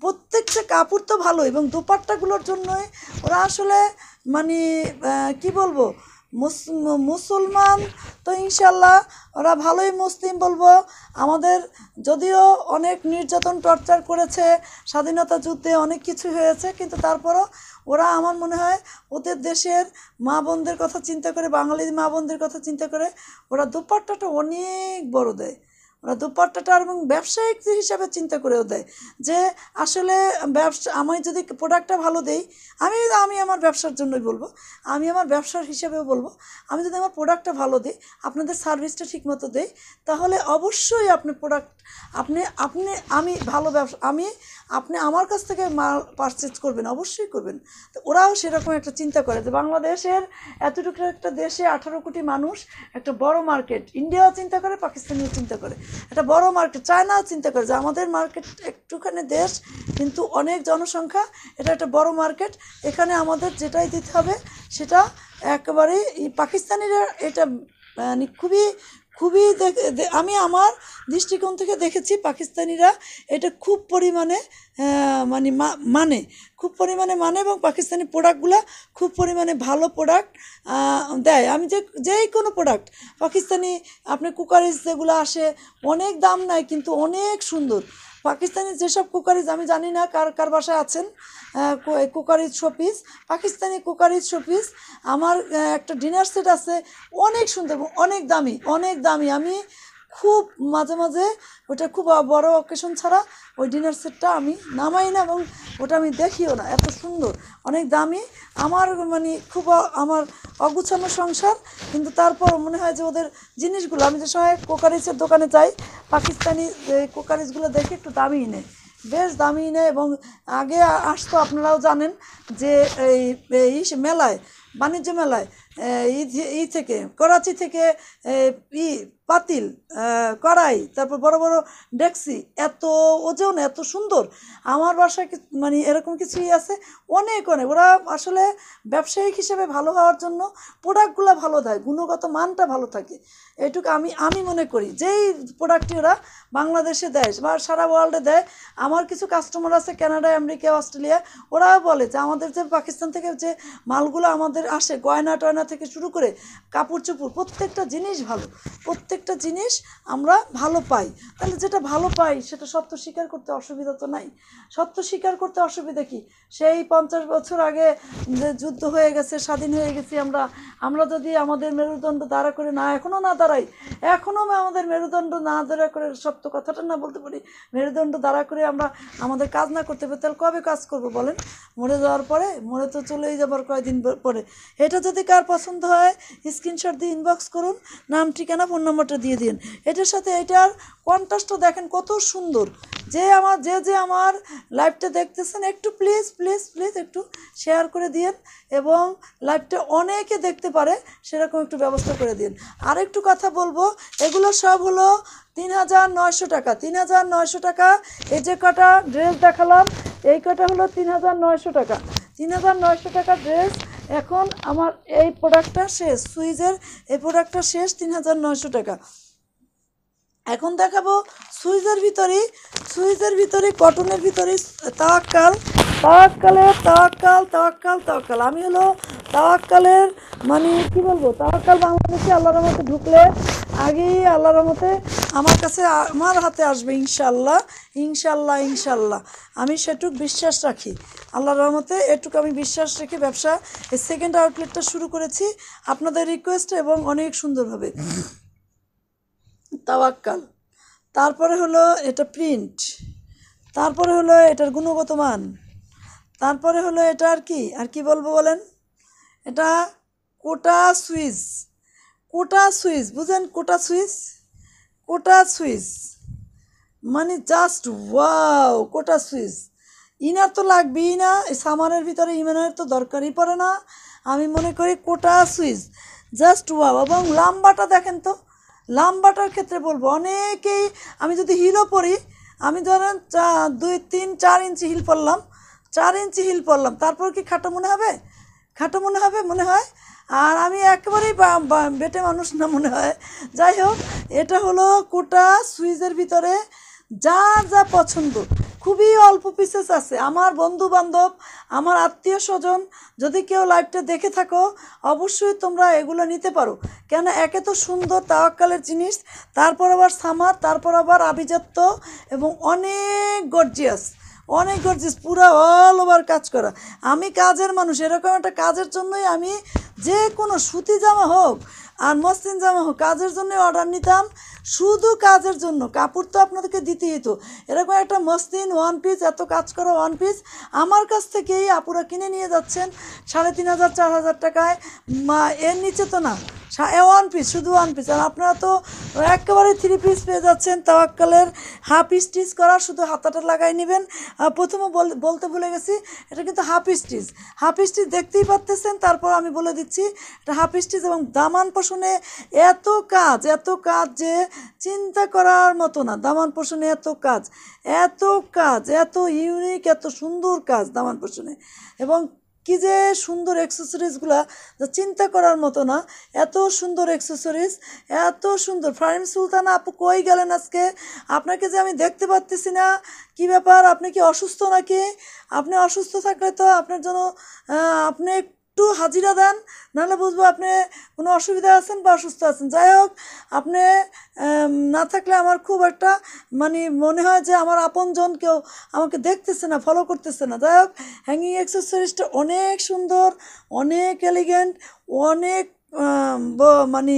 প্রত্যেকটা কাপড় তো ভালো এবং দোপাট্টাগুলোর জন্যই ওরা আসলে মানে কি বলবো মুসলমান তো ইনশাল্লাহ ওরা ভালোই মুসলিম বলবো আমাদের যদিও অনেক নির্যাতন টর্চার করেছে স্বাধীনতা যুদ্ধে অনেক কিছু হয়েছে কিন্তু তারপরও ওরা আমার মনে হয় ওদের দেশের মা বোনদের কথা চিন্তা করে বাঙালির মা বোনদের কথা চিন্তা করে ওরা দুপাট্টাটা অনেক বড় দেয় ওরা দুপট্টাটা এবং ব্যবসায়িক হিসাবে চিন্তা করেও দেয় যে আসলে ব্যবসা আমি যদি প্রোডাক্টটা ভালো দেই আমি আমি আমার ব্যবসার জন্যই বলবো আমি আমার ব্যবসার হিসাবেও বলবো আমি যদি আমার প্রোডাক্টটা ভালো দিই আপনাদের সার্ভিসটা ঠিকমতো দেই তাহলে অবশ্যই আপনি প্রোডাক্ট আপনি আপনি আমি ভালো ব্যবসা আমি আপনি আমার কাছ থেকে মাল পারচেজ করবেন অবশ্যই করবেন তো ওরাও সেরকম একটা চিন্তা করে যে বাংলাদেশের এতটুকু একটা দেশে আঠারো কোটি মানুষ একটা বড় মার্কেট ইন্ডিয়াও চিন্তা করে পাকিস্তানিও চিন্তা করে একটা বড় মার্কেট চায়নাও চিন্তা করে যে আমাদের মার্কেট একটুখানি দেশ কিন্তু অনেক জনসংখ্যা এটা একটা বড় মার্কেট এখানে আমাদের যেটাই দিতে হবে সেটা একেবারে পাকিস্তানিরা এটা মানে খুবই খুবই আমি আমার দৃষ্টিকোণ থেকে দেখেছি পাকিস্তানিরা এটা খুব পরিমাণে মানে মানে খুব পরিমাণে মানে এবং পাকিস্তানি প্রোডাক্টগুলো খুব পরিমাণে ভালো প্রোডাক্ট দেয় আমি যে যেই কোনো প্রোডাক্ট পাকিস্তানি আপনি কুকারিজ যেগুলো আসে অনেক দাম নেয় কিন্তু অনেক সুন্দর পাকিস্তানি যেসব কুকারিজ আমি জানি না কার কার বাসায় আছেন crockeries showpiece Pakistani crockeries showpiece আমার একটা ডিনার সেট আছে অনেক সুন্দর অনেক দামি অনেক দামি আমি খুব মাঝে মাঝে ওটা খুব বড় অকেশন ছাড়া ওই ডিনার সেটটা আমি নামাই না এবং ওটা আমি দেখিও না এত সুন্দর অনেক দামি আমার মানে খুব আমার অগুছানো সংসার কিন্তু তারপর মনে হয় যে ওদের জিনিসগুলো আমি যে সময় কোকারিজের দোকানে যাই পাকিস্তানি কোকারিজগুলো দেখে একটু দামি নেয় বেশ দামি নেয় এবং আগে আসতো আপনারাও জানেন যে এই মেলায় বাণিজ্য মেলায় ই থেকে করাচি থেকে ই পাতিল কড়াই তারপর বড় বড় ডেক্সি এত ওজন এত সুন্দর আমার বাসায় মানে এরকম কিছুই আছে অনেক অনেক ওরা আসলে ব্যবসায়িক হিসেবে ভালো হওয়ার জন্য প্রোডাক্টগুলো ভালো থাকে গুণগত মানটা ভালো থাকে এটুকু আমি আমি মনে করি যেই প্রোডাক্টটি ওরা বাংলাদেশে দেয় বা সারা ওয়ার্ল্ডে দেয় আমার কিছু কাস্টমার আছে ক্যানাডা আমেরিকা অস্ট্রেলিয়া ওরা বলে যে আমাদের যে পাকিস্তান থেকে যে মালগুলো আমাদের আসে গয়না টয়না থেকে শুরু করে কাপড় চোপড় প্রত্যেকটা জিনিস ভালো প্রত্যেক প্রত্যেকটা জিনিস আমরা ভালো পাই তাহলে যেটা ভালো পাই সেটা সত্য স্বীকার করতে অসুবিধা তো নাই সত্য স্বীকার করতে অসুবিধা কি সেই পঞ্চাশ বছর আগে যে যুদ্ধ হয়ে গেছে স্বাধীন হয়ে গেছি আমরা আমরা যদি আমাদের মেরুদণ্ড দাঁড়া করে না এখনও না দাঁড়াই এখনও আমাদের মেরুদণ্ড না দাঁড়া করে সত্য কথাটা না বলতে পারি মেরুদণ্ড দাঁড়া করে আমরা আমাদের কাজ না করতে পারি তাহলে কবে কাজ করব বলেন মরে যাওয়ার পরে মরে তো চলেই যাবার কয়েকদিন পরে এটা যদি কার পছন্দ হয় স্ক্রিনশট দিয়ে ইনবক্স করুন নাম ঠিকানা ফোন নম্বর ওটা দিয়ে দিন এটার সাথে এটার কন্ট্রাস্টটা দেখেন কত সুন্দর যে আমার যে যে আমার লাইভটা দেখতেছেন একটু প্লিজ প্লিজ প্লিজ একটু শেয়ার করে দিন এবং লাইভটা অনেকে দেখতে পারে সেরকম একটু ব্যবস্থা করে দিন আর একটু কথা বলবো এগুলো সব হলো তিন হাজার নয়শো টাকা তিন হাজার নয়শো টাকা এই যে কটা ড্রেস দেখালাম এই কটা হলো তিন হাজার নয়শো টাকা তিন হাজার নয়শো টাকা ড্রেস এখন আমার এই প্রোডাক্টটা শেষ সুইজের এই প্রোডাক্টটা শেষ তিন হাজার নয়শো টাকা এখন দেখাবো সুইজের ভিতরে সুইজের ভিতরে কটনের ভিতরে তাকাল তাওয়াক্কালের তাওয়াক্কাল তাওয়াক্কাল তাওয়াক্কাল আমি হলো তাওয়াক্কালের মানে কি বলবো তাওয়াক্কাল বাংলাদেশে আল্লাহর মতে ঢুকলে আগেই আল্লাহর মতে আমার কাছে আমার হাতে আসবে ইনশাল্লাহ ইনশাল্লাহ ইনশাল্লাহ আমি সেটুক বিশ্বাস রাখি আল্লাহর রহমতে এটুক আমি বিশ্বাস রেখে ব্যবসা সেকেন্ড আউটলেটটা শুরু করেছি আপনাদের রিকোয়েস্ট এবং অনেক সুন্দরভাবে তাওয়াক্কাল তারপরে হলো এটা প্রিন্ট তারপরে হলো এটার গুণগত মান তারপরে হলো এটা আর কি আর কি বলবো বলেন এটা কোটা সুইচ কোটা সুইচ বুঝেন কোটা সুইচ কোটা সুইচ মানে জাস্ট ওয়াও কোটা সুইচ ইনার তো লাগবেই না সামানের ভিতরে ইনার তো দরকারই পড়ে না আমি মনে করি কোটা সুইচ জাস্ট ওয়াও এবং লাম্বাটা দেখেন তো লাম্বাটার ক্ষেত্রে বলবো অনেকেই আমি যদি হিলও পড়ি আমি ধরেন চা দুই তিন চার ইঞ্চি হিল পড়লাম চার ইঞ্চি হিল পরলাম তারপর কি খাটো মনে হবে খাটো মনে হবে মনে হয় আর আমি একেবারেই বেটে মানুষ না মনে হয় যাই হোক এটা হলো কোটা সুইজের ভিতরে যা যা পছন্দ খুবই অল্প পিসেস আছে আমার বন্ধু বান্ধব আমার আত্মীয় স্বজন যদি কেউ লাইভটা দেখে থাকো অবশ্যই তোমরা এগুলো নিতে পারো কেন একে তো সুন্দর তাওয়াক্কালের জিনিস তারপর আবার সামার তারপর আবার আভিজাত্য এবং অনেক গর্জিয়াস অনেক করছিস পুরা অল ওভার কাজ করা আমি কাজের মানুষ এরকম একটা কাজের জন্যই আমি যে কোনো সুতি জামা হোক আর মসলিন জামা হোক কাজের জন্যই অর্ডার নিতাম শুধু কাজের জন্য কাপড় তো আপনাদেরকে দিতেই হতো এরকম একটা মসলিন ওয়ান পিস এত কাজ করা ওয়ান পিস আমার কাছ থেকেই আপুরা কিনে নিয়ে যাচ্ছেন সাড়ে তিন হাজার চার হাজার টাকায় এর নিচে তো না ওয়ান পিস শুধু ওয়ান পিস আর আপনারা তো একেবারে থ্রি পিস পেয়ে যাচ্ছেন তাওয়াক্কালের হাফ স্টিচ করা শুধু হাতাটা লাগাই নেবেন প্রথমে বলতে ভুলে গেছি এটা কিন্তু হাফ স্টিচ হাফ স্টিচ দেখতেই পারতেছেন তারপর আমি বলে দিচ্ছি এটা হাফ স্টিচ এবং দামান পোষণে এত কাজ এত কাজ যে চিন্তা করার মতো না দামান পোষণে এত কাজ এত কাজ এত ইউনিক এত সুন্দর কাজ দামান পোষণে এবং কি যে সুন্দর অ্যাক্সেসরিজগুলা যা চিন্তা করার মতো না এত সুন্দর অ্যাক্সেসরিজ এত সুন্দর ফারিম সুলতানা আপু কই গেলেন আজকে আপনাকে যে আমি দেখতে পাচ্ছি না কি ব্যাপার আপনি কি অসুস্থ নাকি আপনি অসুস্থ থাকলে তো আপনার জন্য আপনি একটু হাজিরা দেন নাহলে বুঝবো আপনি কোনো অসুবিধা আছেন বা অসুস্থ আছেন যাই হোক আপনি না থাকলে আমার খুব একটা মানে মনে হয় যে আমার আপনজন কেউ আমাকে দেখতেছে না ফলো করতেছে না যাই হোক হ্যাঙ্গিং এক্সেসরিজটা অনেক সুন্দর অনেক এলিগেন্ট অনেক মানে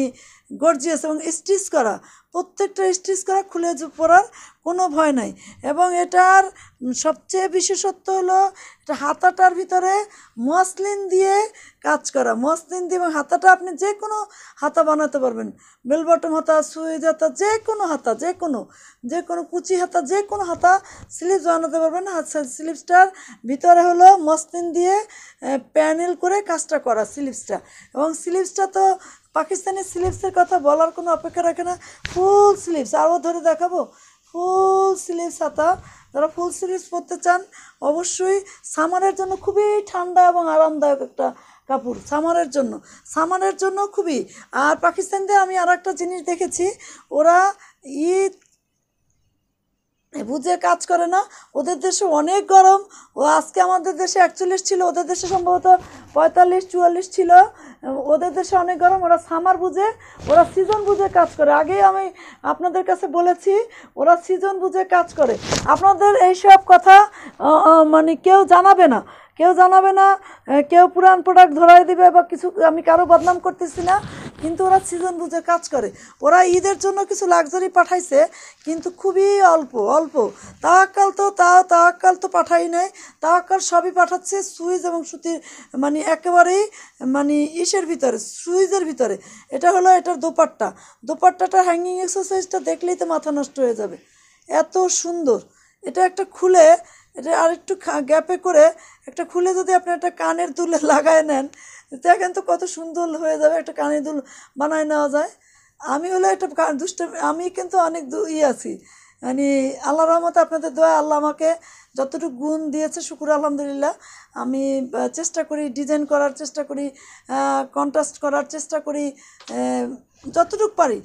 গর্জিয়াস এবং স্টিচ করা প্রত্যেকটা স্টিচ করা খুলে পড়ার কোনো ভয় নাই এবং এটার সবচেয়ে বিশেষত্ব হলো এটা হাতাটার ভিতরে মসলিন দিয়ে কাজ করা মসলিন দিয়ে এবং হাতাটা আপনি যে কোনো হাতা বানাতে পারবেন বেলবটম হাতা সুইজ হাতা যে কোনো হাতা যে কোনো যে কোনো কুচি হাতা যে কোনো হাতা স্লিপস বানাতে পারবেন স্লিপসটার ভিতরে হলো মসলিন দিয়ে প্যানেল করে কাজটা করা স্লিপসটা এবং স্লিপসটা তো পাকিস্তানি স্লিভসের কথা বলার কোনো অপেক্ষা রাখে না ফুল স্লিভস আরও ধরে দেখাবো ফুল স্লিভস হাতা যারা ফুল স্লিভস পরতে চান অবশ্যই সামারের জন্য খুবই ঠান্ডা এবং আরামদায়ক একটা কাপড় সামারের জন্য সামারের জন্য খুবই আর পাকিস্তানদের আমি আর একটা জিনিস দেখেছি ওরা ঈদ বুঝে কাজ করে না ওদের দেশে অনেক গরম ও আজকে আমাদের দেশে একচল্লিশ ছিল ওদের দেশে সম্ভবত পঁয়তাল্লিশ চুয়াল্লিশ ছিল ওদের দেশে অনেক গরম ওরা সামার বুঝে ওরা সিজন বুঝে কাজ করে আগেই আমি আপনাদের কাছে বলেছি ওরা সিজন বুঝে কাজ করে আপনাদের এইসব কথা মানে কেউ জানাবে না কেউ জানাবে না কেউ পুরান প্রোডাক্ট ধরাই দিবে বা কিছু আমি কারো বদনাম করতেছি না কিন্তু ওরা সিজন বুঝে কাজ করে ওরা ঈদের জন্য কিছু লাক্সারি পাঠাইছে কিন্তু খুবই অল্প অল্প তাওয়াক্কাল তো তা তাওয়াক্কাল তো পাঠাই নাই তাওয়াক্কাল সবই পাঠাচ্ছে সুইজ এবং সুতির মানে একেবারেই মানে ইসের ভিতরে সুইজের ভিতরে এটা হলো এটার দোপাট্টা দোপাট্টাটা হ্যাঙ্গিং এক্সারসাইজটা দেখলেই তো মাথা নষ্ট হয়ে যাবে এত সুন্দর এটা একটা খুলে এটা আর একটু গ্যাপে করে একটা খুলে যদি আপনি একটা কানের দুলে লাগায় নেন দেখেন তো কত সুন্দর হয়ে যাবে একটা কানের দুল বানায় নেওয়া যায় আমি হলে একটা দুষ্ট আমি কিন্তু অনেক ই আছি মানে আল্লাহ রহমতে আপনাদের দোয়া আল্লাহ আমাকে যতটুকু গুণ দিয়েছে শুকুর আলহামদুলিল্লাহ আমি চেষ্টা করি ডিজাইন করার চেষ্টা করি কন্ট্রাস্ট করার চেষ্টা করি যতটুকু পারি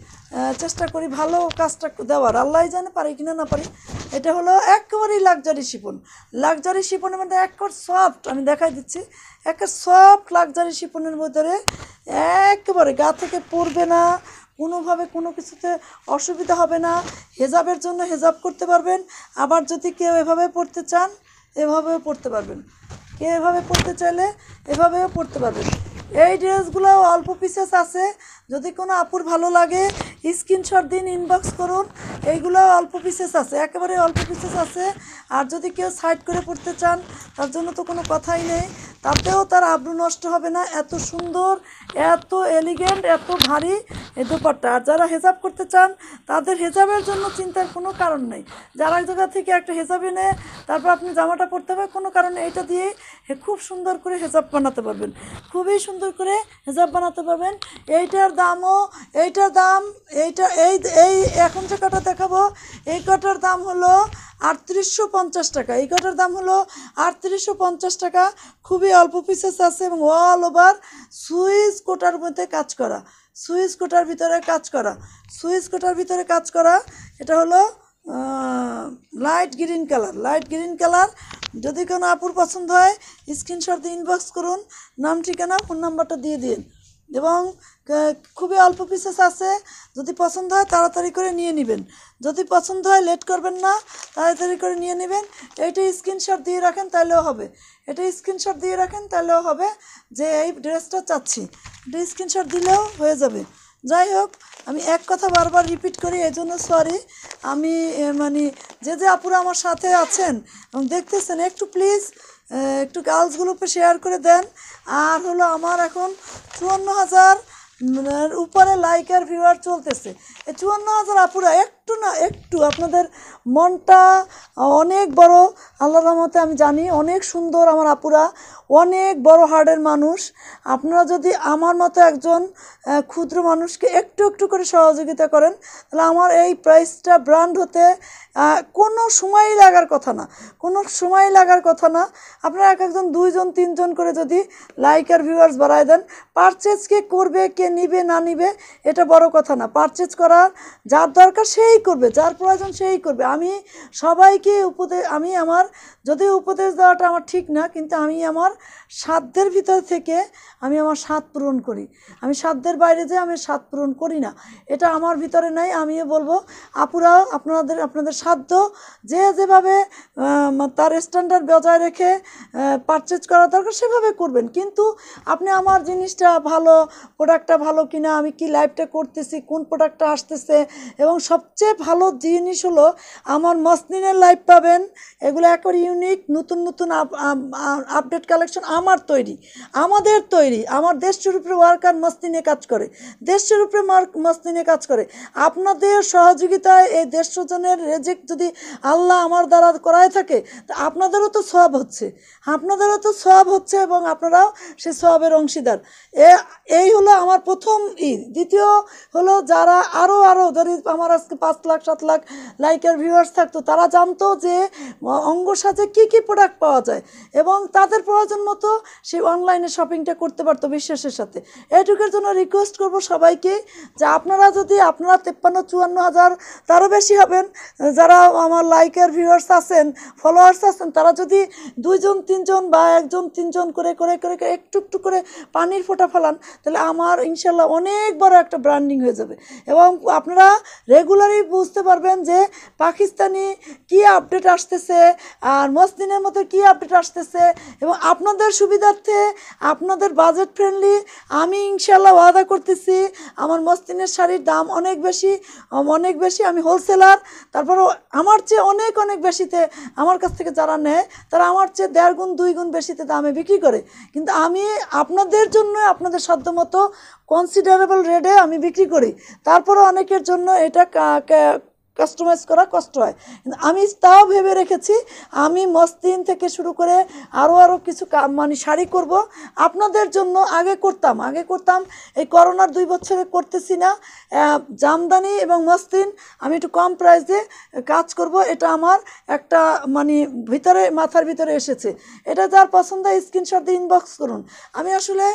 চেষ্টা করি ভালো কাজটা দেওয়ার আল্লাহ জানে পারি কিনা না পারি এটা হলো একেবারেই লাক্সারি শিপন লাক্সারি শিপনের মধ্যে একবার সফট আমি দেখাই দিচ্ছি একটা সফট লাক্সারি শিপনের ভিতরে একেবারে গা থেকে পড়বে না কোনোভাবে কোনো কিছুতে অসুবিধা হবে না হেজাবের জন্য হেজাব করতে পারবেন আবার যদি কেউ এভাবে পড়তে চান এভাবেও পড়তে পারবেন কেউ এভাবে পড়তে চাইলে এভাবেও পড়তে পারবেন এই ড্রেসগুলো অল্প পিসেস আছে যদি কোনো আপুর ভালো লাগে স্ক্রিনশট দিন ইনবক্স করুন এইগুলো অল্প পিসেস আছে একেবারে অল্প পিসেস আছে আর যদি কেউ সাইড করে পড়তে চান তার জন্য তো কোনো কথাই নেই তাতেও তার আব্রু নষ্ট হবে না এত সুন্দর এত এলিগেন্ট এত ভারী দোপাট্টা আর যারা হেজাব করতে চান তাদের হেজাবের জন্য চিন্তার কোনো কারণ নেই যারা এক জায়গা থেকে একটা হেজাব এনে তারপর আপনি জামাটা পরতে হবে কোনো কারণে এটা দিয়ে খুব সুন্দর করে হেজাব বানাতে পারবেন খুবই সুন্দর করে হেজাব বানাতে পারবেন এইটার দামও এইটার দাম এইটা এই এই এখন যে কটা দেখাবো এই কটার দাম হলো আটত্রিশশো পঞ্চাশ টাকা এই কটার দাম হলো আটত্রিশশো পঞ্চাশ টাকা খুবই অল্প পিসেস আছে এবং অল ওভার সুইচ কোটার মধ্যে কাজ করা সুইচ কোটার ভিতরে কাজ করা সুইচ কোটার ভিতরে কাজ করা এটা হলো light green colour light green colour যদি কোনো আপুর পছন্দ হয় স্ক্রিনশট দিয়ে ইনবক্স করুন নাম ঠিকানা ফোন নাম্বারটা দিয়ে দিন এবং খুবই অল্প পিসেস আছে যদি পছন্দ হয় তাড়াতাড়ি করে নিয়ে নেবেন যদি পছন্দ হয় লেট করবেন না তাড়াতাড়ি করে নিয়ে নেবেন এইটা স্ক্রিনশট দিয়ে রাখেন তাহলেও হবে এটা স্ক্রিনশট দিয়ে রাখেন তাহলেও হবে যে এই ড্রেসটা চাচ্ছি এটা স্ক্রিনশট দিলেও হয়ে যাবে যাই হোক আমি এক কথা বারবার রিপিট করি এই জন্য সরি আমি মানে যে যে আপুরা আমার সাথে আছেন এবং দেখতেছেন একটু প্লিজ একটু গার্লস গ্রুপে শেয়ার করে দেন আর হলো আমার এখন চুয়ান্ন হাজার উপরে লাইক আর ভিউয়ার চলতেছে এই চুয়ান্ন হাজার আপুরা এক একটু না একটু আপনাদের মনটা অনেক বড় আল্লাহ রহমতে আমি জানি অনেক সুন্দর আমার আপুরা অনেক বড় হার্ডের মানুষ আপনারা যদি আমার মতো একজন ক্ষুদ্র মানুষকে একটু একটু করে সহযোগিতা করেন তাহলে আমার এই প্রাইসটা ব্র্যান্ড হতে কোনো সময়ই লাগার কথা না কোনো সময় লাগার কথা না আপনারা এক একজন দুইজন তিনজন করে যদি লাইক আর ভিউয়ার্স বাড়ায় দেন পারচেজ কে করবে কে নিবে না নিবে এটা বড় কথা না পারচেজ করার যার দরকার সেই সেই করবে যার প্রয়োজন সেই করবে আমি সবাইকে উপদেশ আমি আমার যদিও উপদেশ দেওয়াটা আমার ঠিক না কিন্তু আমি আমার সাধ্যের ভিতর থেকে আমি আমার স্বাদ পূরণ করি আমি সাধ্যের বাইরে যে আমি স্বাদ পূরণ করি না এটা আমার ভিতরে নাই আমিও বলবো আপুরাও আপনাদের আপনাদের সাধ্য যে যেভাবে তার স্ট্যান্ডার্ড বজায় রেখে পারচেজ করা দরকার সেভাবে করবেন কিন্তু আপনি আমার জিনিসটা ভালো প্রোডাক্টটা ভালো কিনা আমি কি লাইফটা করতেছি কোন প্রোডাক্টটা আসতেছে এবং সবচেয়ে সবচেয়ে ভালো জিনিস হলো আমার মসলিনের লাইভ পাবেন এগুলো একবার ইউনিক নতুন নতুন আপডেট কালেকশন um, um, আমার তৈরি আমাদের তৈরি আমার দেশের উপরে ওয়ার্কার মসলিনে কাজ করে দেশের উপরে মসলিনে কাজ করে আপনাদের সহযোগিতায় এই দেশ জনের রেজেক যদি আল্লাহ আমার দ্বারা করায় থাকে তা আপনাদেরও তো সব হচ্ছে আপনাদেরও তো সব হচ্ছে এবং আপনারাও সে সবের অংশীদার এ এই হলো আমার প্রথম ই দ্বিতীয় হলো যারা আরও আরও ধরি আমার আজকে পাঁচ পাঁচ লাখ সাত লাখ লাইকের ভিউয়ার্স থাকতো তারা জানতো যে অঙ্গ সাজে কী কী প্রোডাক্ট পাওয়া যায় এবং তাদের প্রয়োজন মতো সে অনলাইনে শপিংটা করতে পারতো বিশ্বাসের সাথে এটুকের জন্য রিকোয়েস্ট করব সবাইকে যে আপনারা যদি আপনারা তেপ্পান্ন চুয়ান্ন হাজার তারও বেশি হবেন যারা আমার লাইকের ভিউয়ার্স আছেন ফলোয়ার্স আছেন তারা যদি দুইজন তিনজন বা একজন তিনজন করে করে করে একটু একটু করে পানির ফোঁটা ফেলান তাহলে আমার ইনশাল্লাহ অনেক বড় একটা ব্র্যান্ডিং হয়ে যাবে এবং আপনারা রেগুলারই বুঝতে পারবেন যে পাকিস্তানি কি আপডেট আসতেছে আর মসদিনের মতো কি আপডেট আসতেছে এবং আপনাদের সুবিধার্থে আপনাদের বাজেট ফ্রেন্ডলি আমি ইনশাল্লাহ ওয়াদা করতেছি আমার মসদিনের শাড়ির দাম অনেক বেশি অনেক বেশি আমি হোলসেলার তারপর আমার চেয়ে অনেক অনেক বেশিতে আমার কাছ থেকে যারা নেয় তারা আমার চেয়ে দেড় গুণ দুই গুণ বেশিতে দামে বিক্রি করে কিন্তু আমি আপনাদের জন্য আপনাদের সাধ্য মতো কনসিডারেবল রেটে আমি বিক্রি করি তারপরে অনেকের জন্য এটা কাস্টমাইজ করা কষ্ট হয় কিন্তু আমি তাও ভেবে রেখেছি আমি মসলিন থেকে শুরু করে আরও আরও কিছু মানে শাড়ি করব আপনাদের জন্য আগে করতাম আগে করতাম এই করোনার দুই বছরে করতেছি না জামদানি এবং মসলিন আমি একটু কম প্রাইসে কাজ করব এটা আমার একটা মানে ভিতরে মাথার ভিতরে এসেছে এটা যার পছন্দ স্ক্রিনশট দিয়ে ইনবক্স করুন আমি আসলে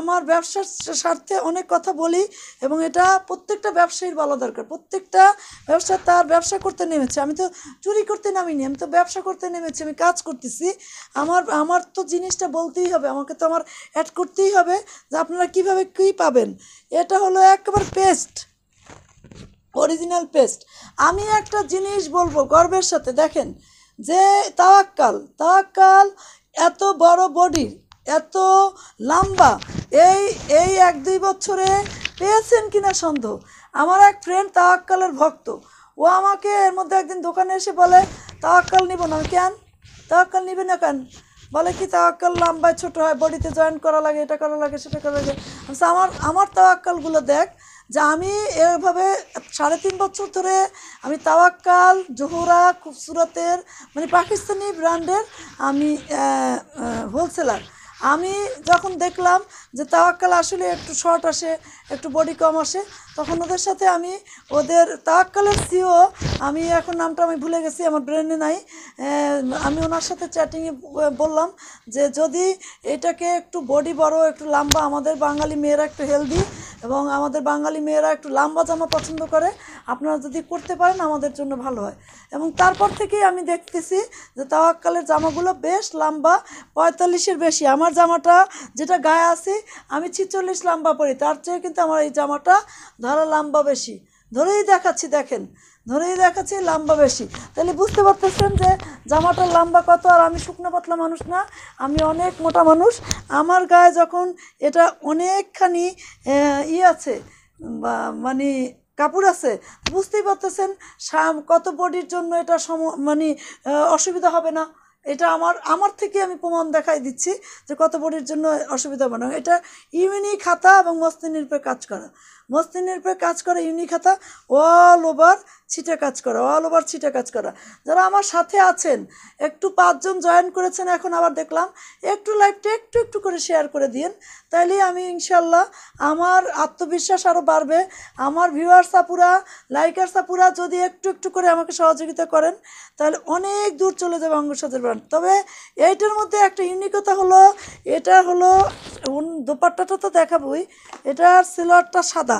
আমার ব্যবসার স্বার্থে অনেক কথা বলি এবং এটা প্রত্যেকটা ব্যবসায়ীর বলা দরকার প্রত্যেকটা ব্যবসা তার ব্যবসা করতে নেমেছে আমি তো চুরি করতে নামিনি আমি তো ব্যবসা করতে নেমেছি আমি কাজ করতেছি আমার আমার তো জিনিসটা বলতেই হবে আমাকে তো আমার অ্যাড করতেই হবে যে আপনারা কীভাবে কী পাবেন এটা হলো একবার পেস্ট অরিজিনাল পেস্ট আমি একটা জিনিস বলবো গর্বের সাথে দেখেন যে তাওয়াক্কাল তাওয়াক্কাল এত বড় বডির এত লম্বা এই এই এক দুই বছরে পেয়েছেন কিনা সন্দেহ আমার এক ফ্রেন্ড তাওয়াক্কালের ভক্ত ও আমাকে এর মধ্যে একদিন দোকানে এসে বলে তাওয়াক্কাল নিব না কেন তাওয়াক্কাল নিবে না কেন বলে কি তাওয়াক্কাল লম্বায় ছোটো হয় বডিতে জয়েন করা লাগে এটা করা লাগে সেটা করা লাগে আচ্ছা, আমার আমার তাওয়াক্কালগুলো দেখ যে আমি এভাবে সাড়ে তিন বছর ধরে আমি তাওয়াক্কাল জোহরা খুবসুরতের মানে পাকিস্তানি ব্র্যান্ডের আমি হোলসেলার আমি যখন দেখলাম যে তাওয়াক্কাল আসলে একটু শর্ট আসে একটু বডি কম আসে তখন ওদের সাথে আমি ওদের তাকালের সিও আমি এখন নামটা আমি ভুলে গেছি আমার ব্রেনে নাই আমি ওনার সাথে চ্যাটিংয়ে বললাম যে যদি এটাকে একটু বডি বড় একটু লম্বা আমাদের বাঙালি মেয়েরা একটু হেলদি এবং আমাদের বাঙালি মেয়েরা একটু লম্বা জামা পছন্দ করে আপনারা যদি করতে পারেন আমাদের জন্য ভালো হয় এবং তারপর থেকেই আমি দেখতেছি যে তাওয়াক্কালের জামাগুলো বেশ লম্বা পঁয়তাল্লিশের বেশি আমার জামাটা যেটা গায়ে আছে আমি ছিচল্লিশ লম্বা পরি তার চেয়ে কিন্তু আমার এই জামাটা ধরা লাম্বা বেশি ধরেই দেখাচ্ছি দেখেন ধরেই দেখাচ্ছি লাম্বা বেশি তাহলে বুঝতে পারতেছেন যে জামাটার লাম্বা কত আর আমি শুকনো পাতলা মানুষ না আমি অনেক মোটা মানুষ আমার গায়ে যখন এটা অনেকখানি ই আছে বা মানে কাপড় আছে বুঝতেই পারতেছেন সাম কত বডির জন্য এটা সম মানে অসুবিধা হবে না এটা আমার আমার থেকে আমি প্রমাণ দেখাই দিচ্ছি যে কত বডির জন্য অসুবিধা হবে না এটা ইউনি খাতা এবং মস্তিনিরূপে কাজ করা মসলিনের উপরে কাজ করা ইউনিক হাতা অল ওভার ছিটা কাজ করা অল ওভার ছিটা কাজ করা যারা আমার সাথে আছেন একটু পাঁচজন জয়েন করেছেন এখন আবার দেখলাম একটু লাইফটা একটু একটু করে শেয়ার করে দিন তাইলে আমি ইনশাল্লাহ আমার আত্মবিশ্বাস আরও বাড়বে আমার ভিউয়ার্স আপুরা লাইকার সাপুরা যদি একটু একটু করে আমাকে সহযোগিতা করেন তাহলে অনেক দূর চলে যাবে অঙ্গসাজের ব্র্যান্ড তবে এইটার মধ্যে একটা ইউনিকতা হলো এটা হলো দোপাট্টাটা তো দেখাবই এটার সিলোয়ারটা সাদা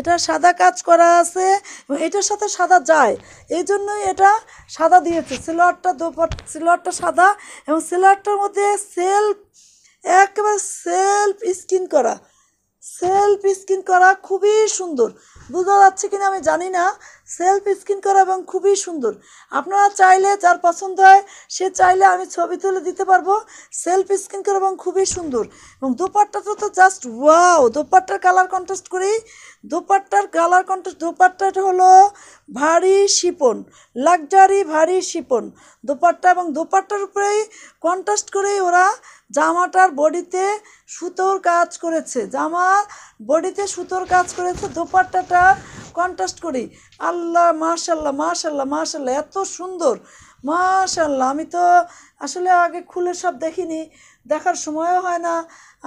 এটা সাদা কাজ করা আছে এটার সাথে সাদা যায় এই জন্যই এটা সাদা দিয়েছে সিলোয়ারটা দোপাট সিলোয়ারটা সাদা এবং সিলোয়ারটার মধ্যে সেলফ একেবারে সেলফ স্কিন করা সেলফ স্কিন করা খুবই সুন্দর বোঝা যাচ্ছে কিনা আমি জানি না সেলফ স্কিন করা এবং খুবই সুন্দর আপনারা চাইলে যার পছন্দ হয় সে চাইলে আমি ছবি তুলে দিতে পারবো সেলফ স্কিন করা এবং খুবই সুন্দর এবং দোপাট্টাটা তো জাস্ট ওয়াও দোপাট্টার কালার কন্ট্রাস্ট করেই দোপাট্টার কালার কন্ট্রাস্ট দোপাট্টাটা হলো ভারী শিপন লাক্সারি ভারী শিপন দোপাট্টা এবং দোপাট্টার উপরেই কন্ট্রাস্ট করেই ওরা জামাটার বডিতে সুতোর কাজ করেছে জামা বডিতে সুতোর কাজ করেছে দোপাট্টাটা কন্ট্রাস্ট করি আল্লাহ মাশাল্লাহ মাশাল্লাহ মাশাল্লাহ এত সুন্দর মাশাল্লাহ আমি তো আসলে আগে খুলে সব দেখিনি দেখার সময়ও হয় না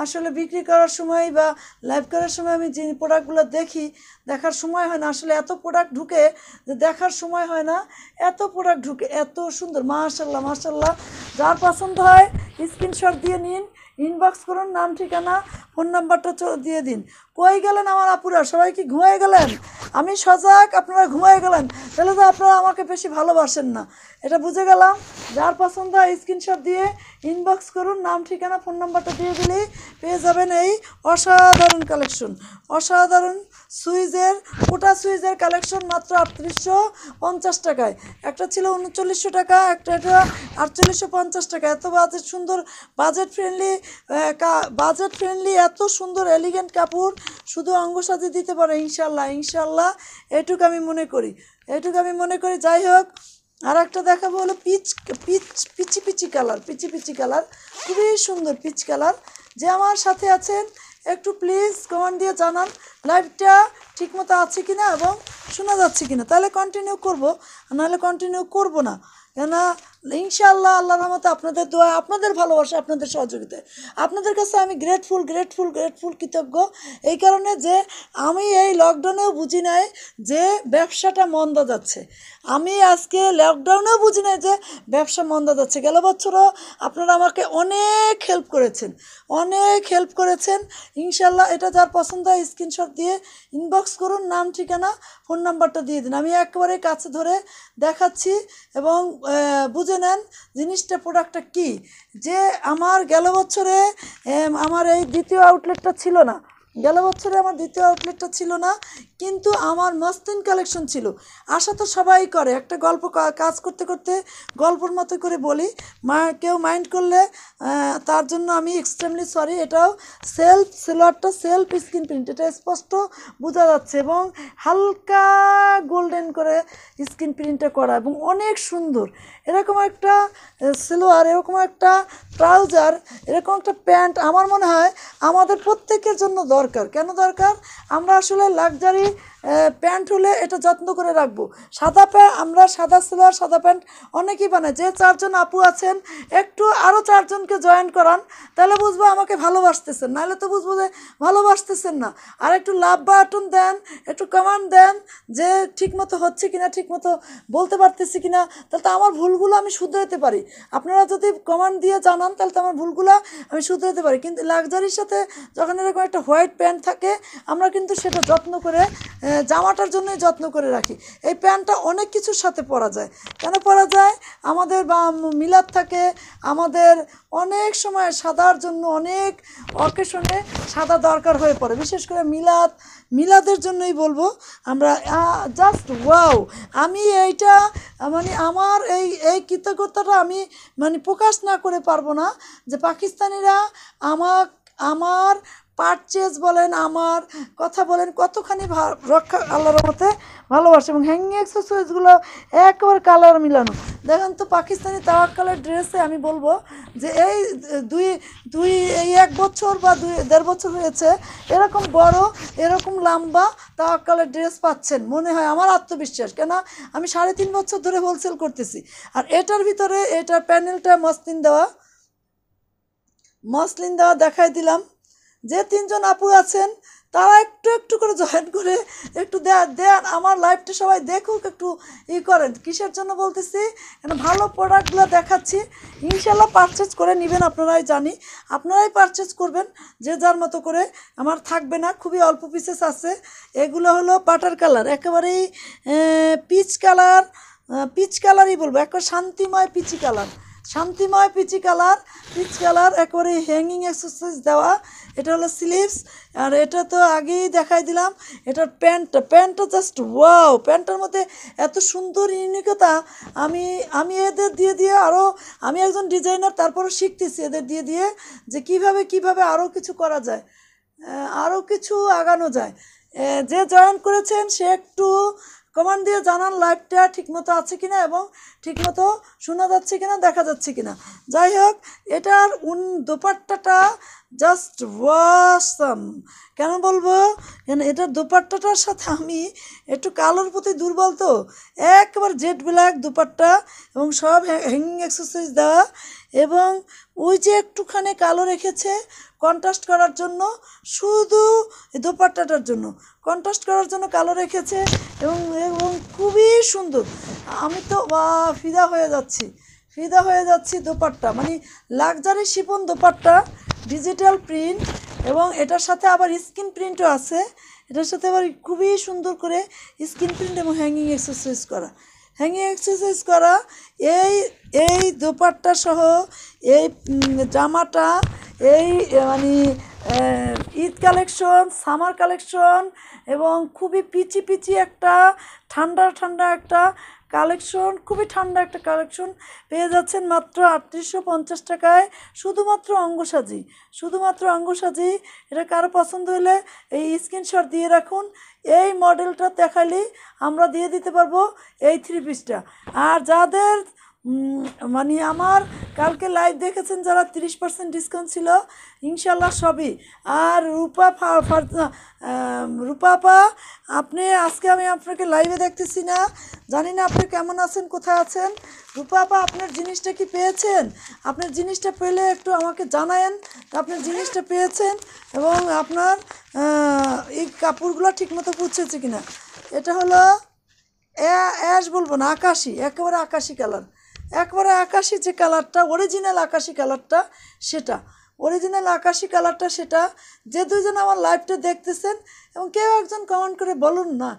আসলে বিক্রি করার সময় বা লাইভ করার সময় আমি যে প্রোডাক্টগুলো দেখি দেখার সময় হয় না আসলে এত প্রোডাক্ট ঢুকে যে দেখার সময় হয় না এত প্রোডাক্ট ঢুকে এত সুন্দর মাশাল্লাহ মাশাল্লাহ যার পছন্দ হয় স্ক্রিনশট দিয়ে নিন ইনবক্স করুন নাম ঠিকানা ফোন নাম্বারটা দিয়ে দিন কই গেলেন আমার আপুরা সবাই কি ঘুমিয়ে গেলেন আমি সজাগ আপনারা ঘুমিয়ে গেলেন তাহলে তো আপনারা আমাকে বেশি ভালোবাসেন না এটা বুঝে গেলাম যার পছন্দ হয় স্ক্রিনশট দিয়ে ইনবক্স করুন নাম ঠিকানা ফোন নাম্বারটা দিয়ে দিলেই পেয়ে যাবেন এই অসাধারণ কালেকশন অসাধারণ সুইজের কোটা সুইজের কালেকশন মাত্র আটত্রিশশো পঞ্চাশ টাকায় একটা ছিল উনচল্লিশশো টাকা একটা এটা আটচল্লিশশো পঞ্চাশ টাকা এত বাজেট সুন্দর বাজেট ফ্রেন্ডলি বাজেট ফ্রেন্ডলি এত সুন্দর এলিগেন্ট কাপড় শুধু অঙ্গ সাজে দিতে পারে ইনশাল্লাহ ইনশাল্লাহ এটুকু আমি মনে করি এটুকু আমি মনে করি যাই হোক আর একটা দেখাবো হলো peach peach peachy peachy colour peachy peachy colour খুবই সুন্দর পিচ কালার যে আমার সাথে আছেন একটু প্লিজ কমেন্ট দিয়ে জানান লাইভটা ঠিকমতো আছে কি না এবং শোনা যাচ্ছে কি না তাহলে কন্টিনিউ করবো নাহলে কন্টিনিউ করব না কেন ইনশাআল্লাহ আল্লাহ রহমতে আপনাদের দোয়া আপনাদের ভালোবাসা আপনাদের সহযোগিতায় আপনাদের কাছে আমি গ্রেটফুল গ্রেটফুল গ্রেটফুল কৃতজ্ঞ এই কারণে যে আমি এই লকডাউনেও বুঝি নাই যে ব্যবসাটা মন্দ যাচ্ছে আমি আজকে লকডাউনেও বুঝি না যে ব্যবসা মন্দা যাচ্ছে গেল বছরও আপনারা আমাকে অনেক হেল্প করেছেন অনেক হেল্প করেছেন ইনশাল্লাহ এটা যার পছন্দ হয় স্ক্রিনশট দিয়ে ইনবক্স করুন নাম ঠিকানা ফোন নাম্বারটা দিয়ে দিন আমি একেবারে কাছে ধরে দেখাচ্ছি এবং বুঝে নেন জিনিসটা প্রোডাক্টটা কি যে আমার গেল বছরে আমার এই দ্বিতীয় আউটলেটটা ছিল না গেল বছরে আমার দ্বিতীয় আউটলেটটা ছিল না কিন্তু আমার মস্তিন কালেকশন ছিল আশা তো সবাই করে একটা গল্প কাজ করতে করতে গল্পর মতো করে বলি মা কেউ মাইন্ড করলে তার জন্য আমি এক্সট্রিমলি সরি এটাও সেলফ সেলোয়ারটা সেলফ স্ক্রিন প্রিন্ট এটা স্পষ্ট বোঝা যাচ্ছে এবং হালকা গোল্ডেন করে স্ক্রিন প্রিন্টটা করা এবং অনেক সুন্দর এরকম একটা সালোয়ার এরকম একটা ট্রাউজার এরকম একটা প্যান্ট আমার মনে হয় আমাদের প্রত্যেকের জন্য দরকার কেন দরকার আমরা আসলে লাক্সারি প্যান্ট হলে এটা যত্ন করে রাখবো সাদা প্যান্ট আমরা সাদা সালোয়ার সাদা প্যান্ট অনেকেই বানাই যে চারজন আপু আছেন একটু আরও চারজনকে জয়েন করান তাহলে বুঝবো আমাকে ভালোবাসতেছেন নাহলে তো বুঝবো যে ভালোবাসতেছেন না আর একটু লাভ বাটন দেন একটু কমান্ড দেন যে ঠিকমতো হচ্ছে কিনা ঠিকমতো বলতে পারতেছি কিনা তাহলে তো আমার ভুলগুলো আমি শুধরাতে পারি আপনারা যদি কমান্ড দিয়ে জানান তাহলে তো আমার ভুলগুলো আমি শুধরাতে পারি কিন্তু লাক্সারির সাথে যখন এরকম একটা হোয়াইট প্যান্ট থাকে আমরা কিন্তু সেটা যত্ন করে জামাটার জন্যই যত্ন করে রাখি এই প্যান্টটা অনেক কিছুর সাথে পরা যায় কেন পরা যায় আমাদের বা মিলাদ থাকে আমাদের অনেক সময় সাদার জন্য অনেক অকেশনে সাদা দরকার হয়ে পড়ে বিশেষ করে মিলাদ মিলাদের জন্যই বলবো আমরা জাস্ট ওয়াও আমি এইটা মানে আমার এই এই কৃতজ্ঞতাটা আমি মানে প্রকাশ না করে পারবো না যে পাকিস্তানিরা আমার আমার পারচেজ বলেন আমার কথা বলেন কতখানি রক্ষা আল্লাহর মতে ভালোবাসে এবং হ্যাঙ্গিং এক্সারসাইজগুলো একবার কালার মিলানো দেখেন তো পাকিস্তানি তাওয়াক্কালের ড্রেসে আমি বলবো যে এই দুই দুই এই এক বছর বা দুই দেড় বছর হয়েছে এরকম বড় এরকম লম্বা তাওয়াক্কালের ড্রেস পাচ্ছেন মনে হয় আমার আত্মবিশ্বাস কেন আমি সাড়ে তিন বছর ধরে হোলসেল করতেছি আর এটার ভিতরে এটার প্যানেলটা মসলিন দেওয়া মসলিন দেওয়া দেখাই দিলাম যে তিনজন আপু আছেন তারা একটু একটু করে জয়েন করে একটু দেন আমার লাইভটা সবাই দেখুক একটু ই করেন কিসের জন্য বলতেছি কেন ভালো প্রোডাক্টগুলো দেখাচ্ছি ইনশাল্লাহ পারচেজ করে নেবেন আপনারাই জানি আপনারাই পারচেজ করবেন যে যার মতো করে আমার থাকবে না খুবই অল্প পিসেস আছে এগুলো হলো পাটার কালার একেবারেই পিচ কালার পিচ কালারই বলবো একবার শান্তিময় পিচি কালার শান্তিময় পিচি কালার পিচ কালার একবারে হ্যাঙ্গিং এক্সারসাইজ দেওয়া এটা হলো স্লিভস আর এটা তো আগেই দেখাই দিলাম এটার প্যান্টটা প্যান্টটা জাস্ট ওয়াও প্যান্টটার মধ্যে এত সুন্দর ইউনিকতা আমি আমি এদের দিয়ে দিয়ে আরও আমি একজন ডিজাইনার তারপরও শিখতেছি এদের দিয়ে দিয়ে যে কিভাবে কিভাবে আরও কিছু করা যায় আরও কিছু আগানো যায় যে জয়েন করেছেন সে একটু কমান্ড দিয়ে জানান লাইটটা ঠিকমতো আছে কিনা এবং ঠিকমতো শোনা যাচ্ছে কিনা দেখা যাচ্ছে কিনা যাই হোক এটার উন দোপাট্টাটা জাস্ট ওয়াসম কেন বলবো কেন এটার দোপাট্টাটার সাথে আমি একটু কালোর প্রতি দুর্বল তো একবার জেট ব্ল্যাক দোপাট্টা এবং সব হ্যাঙ্গিং এক্সারসাইজ দেওয়া এবং ওই যে একটুখানি কালো রেখেছে কন্ট্রাস্ট করার জন্য শুধু দোপাট্টাটার জন্য কন্ট্রাস্ট করার জন্য কালো রেখেছে এবং এবং খুবই সুন্দর আমি তো ফিদা হয়ে যাচ্ছি ফিদা হয়ে যাচ্ছি দুপাট্টা মানে luxury chiffon dupatta digital print এবং এটার সাথে আবার স্ক্রিন প্রিন্টও আছে এটার সাথে আবার খুবই সুন্দর করে স্ক্রিন প্রিন্ট এবং হ্যাঙ্গিং এক্সারসাইজ করা হ্যাঙ্গিং এক্সারসাইজ করা এই এই দোপাট্টা সহ এই জামাটা এই মানে ঈদ কালেকশন সামার কালেকশন এবং খুবই পিচি পিচি একটা ঠান্ডা ঠান্ডা একটা কালেকশন খুবই ঠান্ডা একটা কালেকশন পেয়ে যাচ্ছেন মাত্র আটত্রিশশো পঞ্চাশ টাকায় শুধুমাত্র অঙ্গসাজি শুধুমাত্র অঙ্গসাজি এটা কারো পছন্দ হলে এই স্ক্রিনশট দিয়ে রাখুন এই মডেলটা দেখালেই আমরা দিয়ে দিতে পারবো এই থ্রি পিসটা আর যাদের মানে আমার কালকে লাইভ দেখেছেন যারা তিরিশ পার্সেন্ট ডিসকাউন্ট ছিল ইনশাল্লাহ সবই আর রূপা রূপাপা আপনি আজকে আমি আপনাকে লাইভে দেখতেছি না জানি না আপনি কেমন আছেন কোথায় আছেন রূপাপা আপনার জিনিসটা কি পেয়েছেন আপনার জিনিসটা পেলে একটু আমাকে জানায়েন আপনার জিনিসটা পেয়েছেন এবং আপনার এই কাপড়গুলো ঠিকমতো কি কিনা এটা হলো অ্যাশ বলবো না আকাশি একেবারে আকাশি কালার একবারে আকাশি যে কালারটা অরিজিনাল আকাশি কালারটা সেটা অরিজিনাল আকাশি কালারটা সেটা যে দুজন আমার লাইভটা দেখতেছেন এবং কেউ একজন কমেন্ট করে বলুন না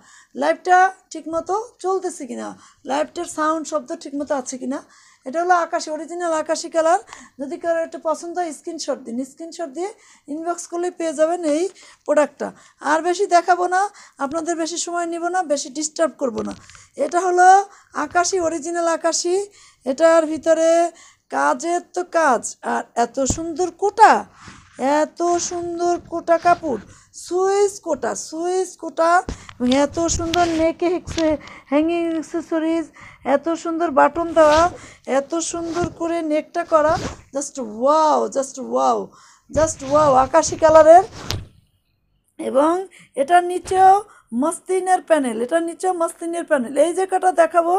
লাইভটা ঠিকমতো চলতেছে কি না লাইভটার সাউন্ড শব্দ ঠিকমতো আছে কি না এটা হলো আকাশি অরিজিনাল আকাশি কালার যদি কারো একটা পছন্দ হয় স্ক্রিনশট দিন স্ক্রিনশট দিয়ে ইনবক্স করলে পেয়ে যাবেন এই প্রোডাক্টটা আর বেশি দেখাবো না আপনাদের বেশি সময় নিব না বেশি ডিস্টার্ব করব না এটা হলো আকাশি অরিজিনাল আকাশি এটার ভিতরে কাজের তো কাজ আর এত সুন্দর কোটা এত সুন্দর কোটা কাপড় সুইস কোটা সুইস কোটা এত সুন্দর নেকে হ্যাঙ্গিং অ্যাক্সেসরিজ এত সুন্দর বাটন দেওয়া এত সুন্দর করে নেকটা করা just wow just wow just wow আকাশি কালারের এবং এটার নিচেও মস্তিনের প্যানেল এটা নিচে মস্তিনের প্যানেল এই যে কটা দেখাবো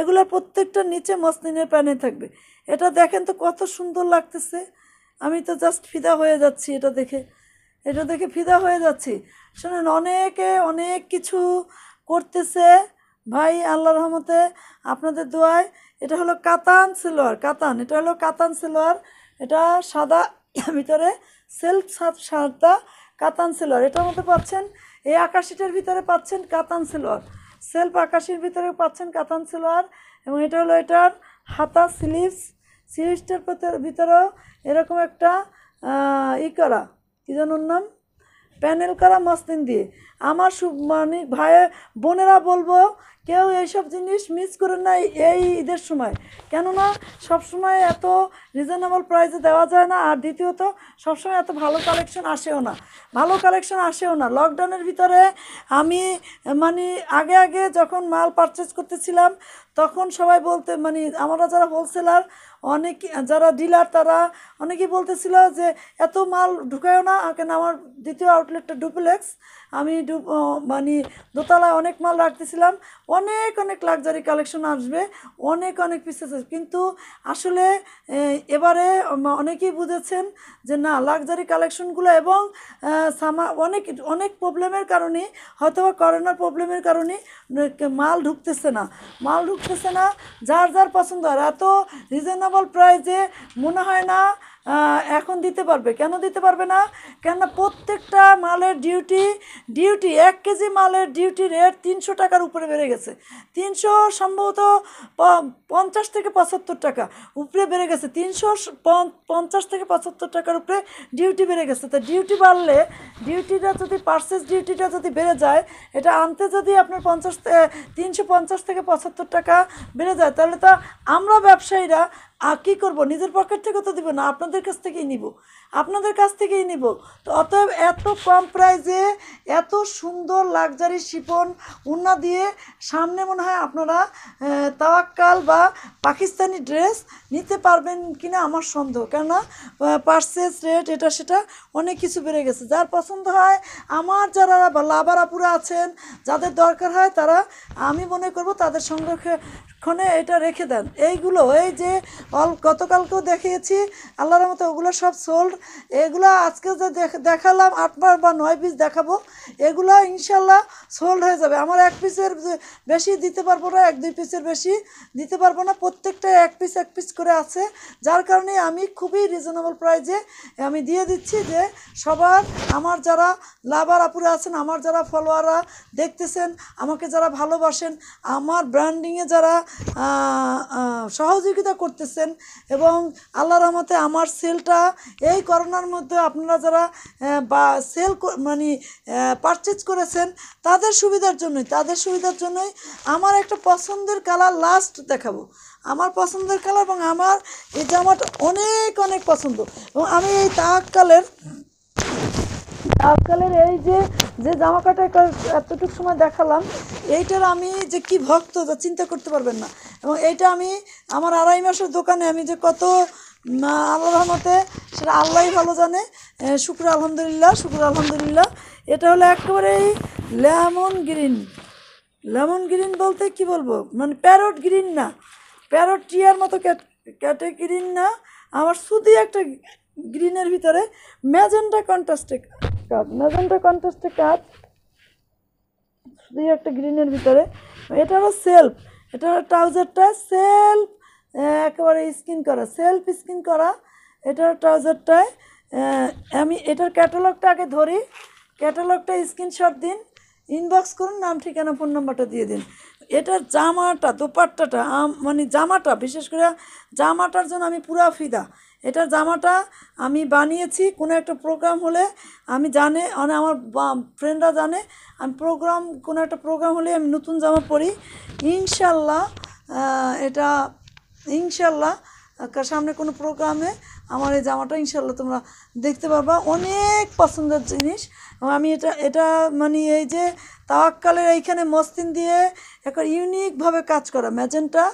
এগুলোর প্রত্যেকটা নিচে মস্তিনের প্যানেল থাকবে এটা দেখেন তো কত সুন্দর লাগতেছে আমি তো জাস্ট ফিদা হয়ে যাচ্ছি এটা দেখে এটা দেখে ফিদা হয়ে যাচ্ছি শোনেন অনেকে অনেক কিছু করতেছে ভাই আল্লাহ রহমতে আপনাদের দোয়ায় এটা হলো কাতান সিলোয়ার কাতান এটা হলো কাতান সিলোয়ার এটা সাদা ভিতরে সেলফ সাদা কাতান সিলোয়ার এটার মধ্যে পাচ্ছেন এই আকাশিটার ভিতরে পাচ্ছেন কাতান সিলোয়ার সেলফ আকাশির ভিতরে পাচ্ছেন কাতান সিলোয়ার এবং এটা হলো এটার হাতা স্লিভস স্লিভসটার ভিতরেও এরকম একটা ই করা কী জানুন নাম প্যানেল করা মাস্তিন দিয়ে আমার মানে ভাই বোনেরা বলবো কেউ এইসব জিনিস মিস করে না এই ঈদের সময় কেননা সবসময় এত রিজনেবল প্রাইসে দেওয়া যায় না আর দ্বিতীয়ত সবসময় এত ভালো কালেকশন আসেও না ভালো কালেকশন আসেও না লকডাউনের ভিতরে আমি মানে আগে আগে যখন মাল পারচেজ করতেছিলাম তখন সবাই বলতে মানে আমরা যারা হোলসেলার অনেকে যারা ডিলার তারা অনেকেই বলতেছিল যে এত মাল ঢুকায়ও না কেন আমার দ্বিতীয় আউটলেটটা ডুপ্লেক্স আমি ডু মানে দোতলায় অনেক মাল রাখতেছিলাম অনেক অনেক লাক্সারি কালেকশন আসবে অনেক অনেক পিসেস কিন্তু আসলে এবারে অনেকেই বুঝেছেন যে না লাক্সারি কালেকশনগুলো এবং সামা অনেক অনেক প্রবলেমের কারণে হয়তো বা করোনার প্রবলেমের কারণে মাল ঢুকতেছে না মাল ঢুকতেছে না যার যার পছন্দ আর এত রিজনেবল রিজনেবল প্রাইজে মনে হয় না এখন দিতে পারবে কেন দিতে পারবে না কেননা প্রত্যেকটা মালের ডিউটি ডিউটি এক কেজি মালের ডিউটি রেট তিনশো টাকার উপরে বেড়ে গেছে তিনশো সম্ভবত পঞ্চাশ থেকে পঁচাত্তর টাকা উপরে বেড়ে গেছে তিনশো পঞ্চাশ থেকে পঁচাত্তর টাকার উপরে ডিউটি বেড়ে গেছে তা ডিউটি বাড়লে ডিউটিটা যদি পার্সেস ডিউটিটা যদি বেড়ে যায় এটা আনতে যদি আপনার পঞ্চাশ তিনশো পঞ্চাশ থেকে পঁচাত্তর টাকা বেড়ে যায় তাহলে তো আমরা ব্যবসায়ীরা আর কী করবো নিজের পকেট থেকে তো দেবো না আপনাদের কাছ থেকেই নিব আপনাদের কাছ থেকেই নিব তো অতএব এত কম প্রাইজে এত সুন্দর লাক্সারি শিপন উন্না দিয়ে সামনে মনে হয় আপনারা তাওয়াক্কাল বা পাকিস্তানি ড্রেস নিতে পারবেন কিনা আমার সন্দেহ কেননা পার্সেস রেট এটা সেটা অনেক কিছু বেড়ে গেছে যার পছন্দ হয় আমার যারা লাভারাপুরা আছেন যাদের দরকার হয় তারা আমি মনে করব তাদের সঙ্গে ক্ষণে এটা রেখে দেন এইগুলো এই যে অল গতকালকেও দেখিয়েছি আল্লাহর মতো ওগুলো সব সোল্ড এগুলো আজকে যে দেখালাম আটবার বা নয় পিস দেখাবো এগুলো ইনশাল্লাহ সোল্ড হয়ে যাবে আমার এক পিসের বেশি দিতে পারবো না এক দুই পিসের বেশি দিতে পারবো না প্রত্যেকটা এক পিস এক পিস করে আছে যার কারণে আমি খুবই রিজনেবল প্রাইজে আমি দিয়ে দিচ্ছি যে সবার আমার যারা লাভার আপুরে আছেন আমার যারা ফলোয়াররা দেখতেছেন আমাকে যারা ভালোবাসেন আমার ব্র্যান্ডিংয়ে যারা সহযোগিতা করতেছেন এবং আল্লাহ রহমতে আমার সেলটা এই করোনার মধ্যে আপনারা যারা বা সেল মানে পারচেজ করেছেন তাদের সুবিধার জন্যই তাদের সুবিধার জন্যই আমার একটা পছন্দের কালার লাস্ট দেখাবো আমার পছন্দের কালার এবং আমার এই জামাটা অনেক অনেক পছন্দ এবং আমি এই তাহাক কালের আজকালের এই যে যে জামা কাটা এতটুকু সময় দেখালাম এইটার আমি যে কি ভক্ত তা চিন্তা করতে পারবেন না এবং এইটা আমি আমার আড়াই মাসের দোকানে আমি যে কত আল্লাহ রহমতে সেটা আল্লাহ ভালো জানে শুক্র আলহামদুলিল্লাহ শুক্র আলহামদুলিল্লাহ এটা হলো একেবারেই লেমন গ্রিন লেমন গ্রিন বলতে কি বলবো মানে প্যারট গ্রিন না প্যারট টিয়ার মতো ক্যাটে গ্রিন না আমার শুধু একটা গ্রিনের ভিতরে ম্যাজেন্টা কন্ট্রাস্টে কাজ ম্যাজেন্টা কন্ট্রাস্টে কাজ শুধু একটা গ্রিনের ভিতরে এটা হলো সেলফ এটা হলো ট্রাউজারটা সেলফ একেবারে স্কিন করা সেলফ স্কিন করা এটার ট্রাউজারটায় আমি এটার ক্যাটালগটা আগে ধরি ক্যাটালগটা স্ক্রিনশট দিন ইনবক্স করুন নাম ঠিকানা ফোন নাম্বারটা দিয়ে দিন এটার জামাটা দোপাট্টাটা মানে জামাটা বিশেষ করে জামাটার জন্য আমি পুরা ফিদা এটা জামাটা আমি বানিয়েছি কোনো একটা প্রোগ্রাম হলে আমি জানে মানে আমার ফ্রেন্ডরা জানে আমি প্রোগ্রাম কোনো একটা প্রোগ্রাম হলে আমি নতুন জামা পরি ইনশাল্লাহ এটা ইনশাল্লাহ সামনে কোনো প্রোগ্রামে আমার এই জামাটা ইনশাল্লাহ তোমরা দেখতে পারবা অনেক পছন্দের জিনিস আমি এটা এটা মানে এই যে তাওয়াক্কালের এইখানে মস্তিন দিয়ে একটা ইউনিকভাবে কাজ করা ম্যাজেন্টা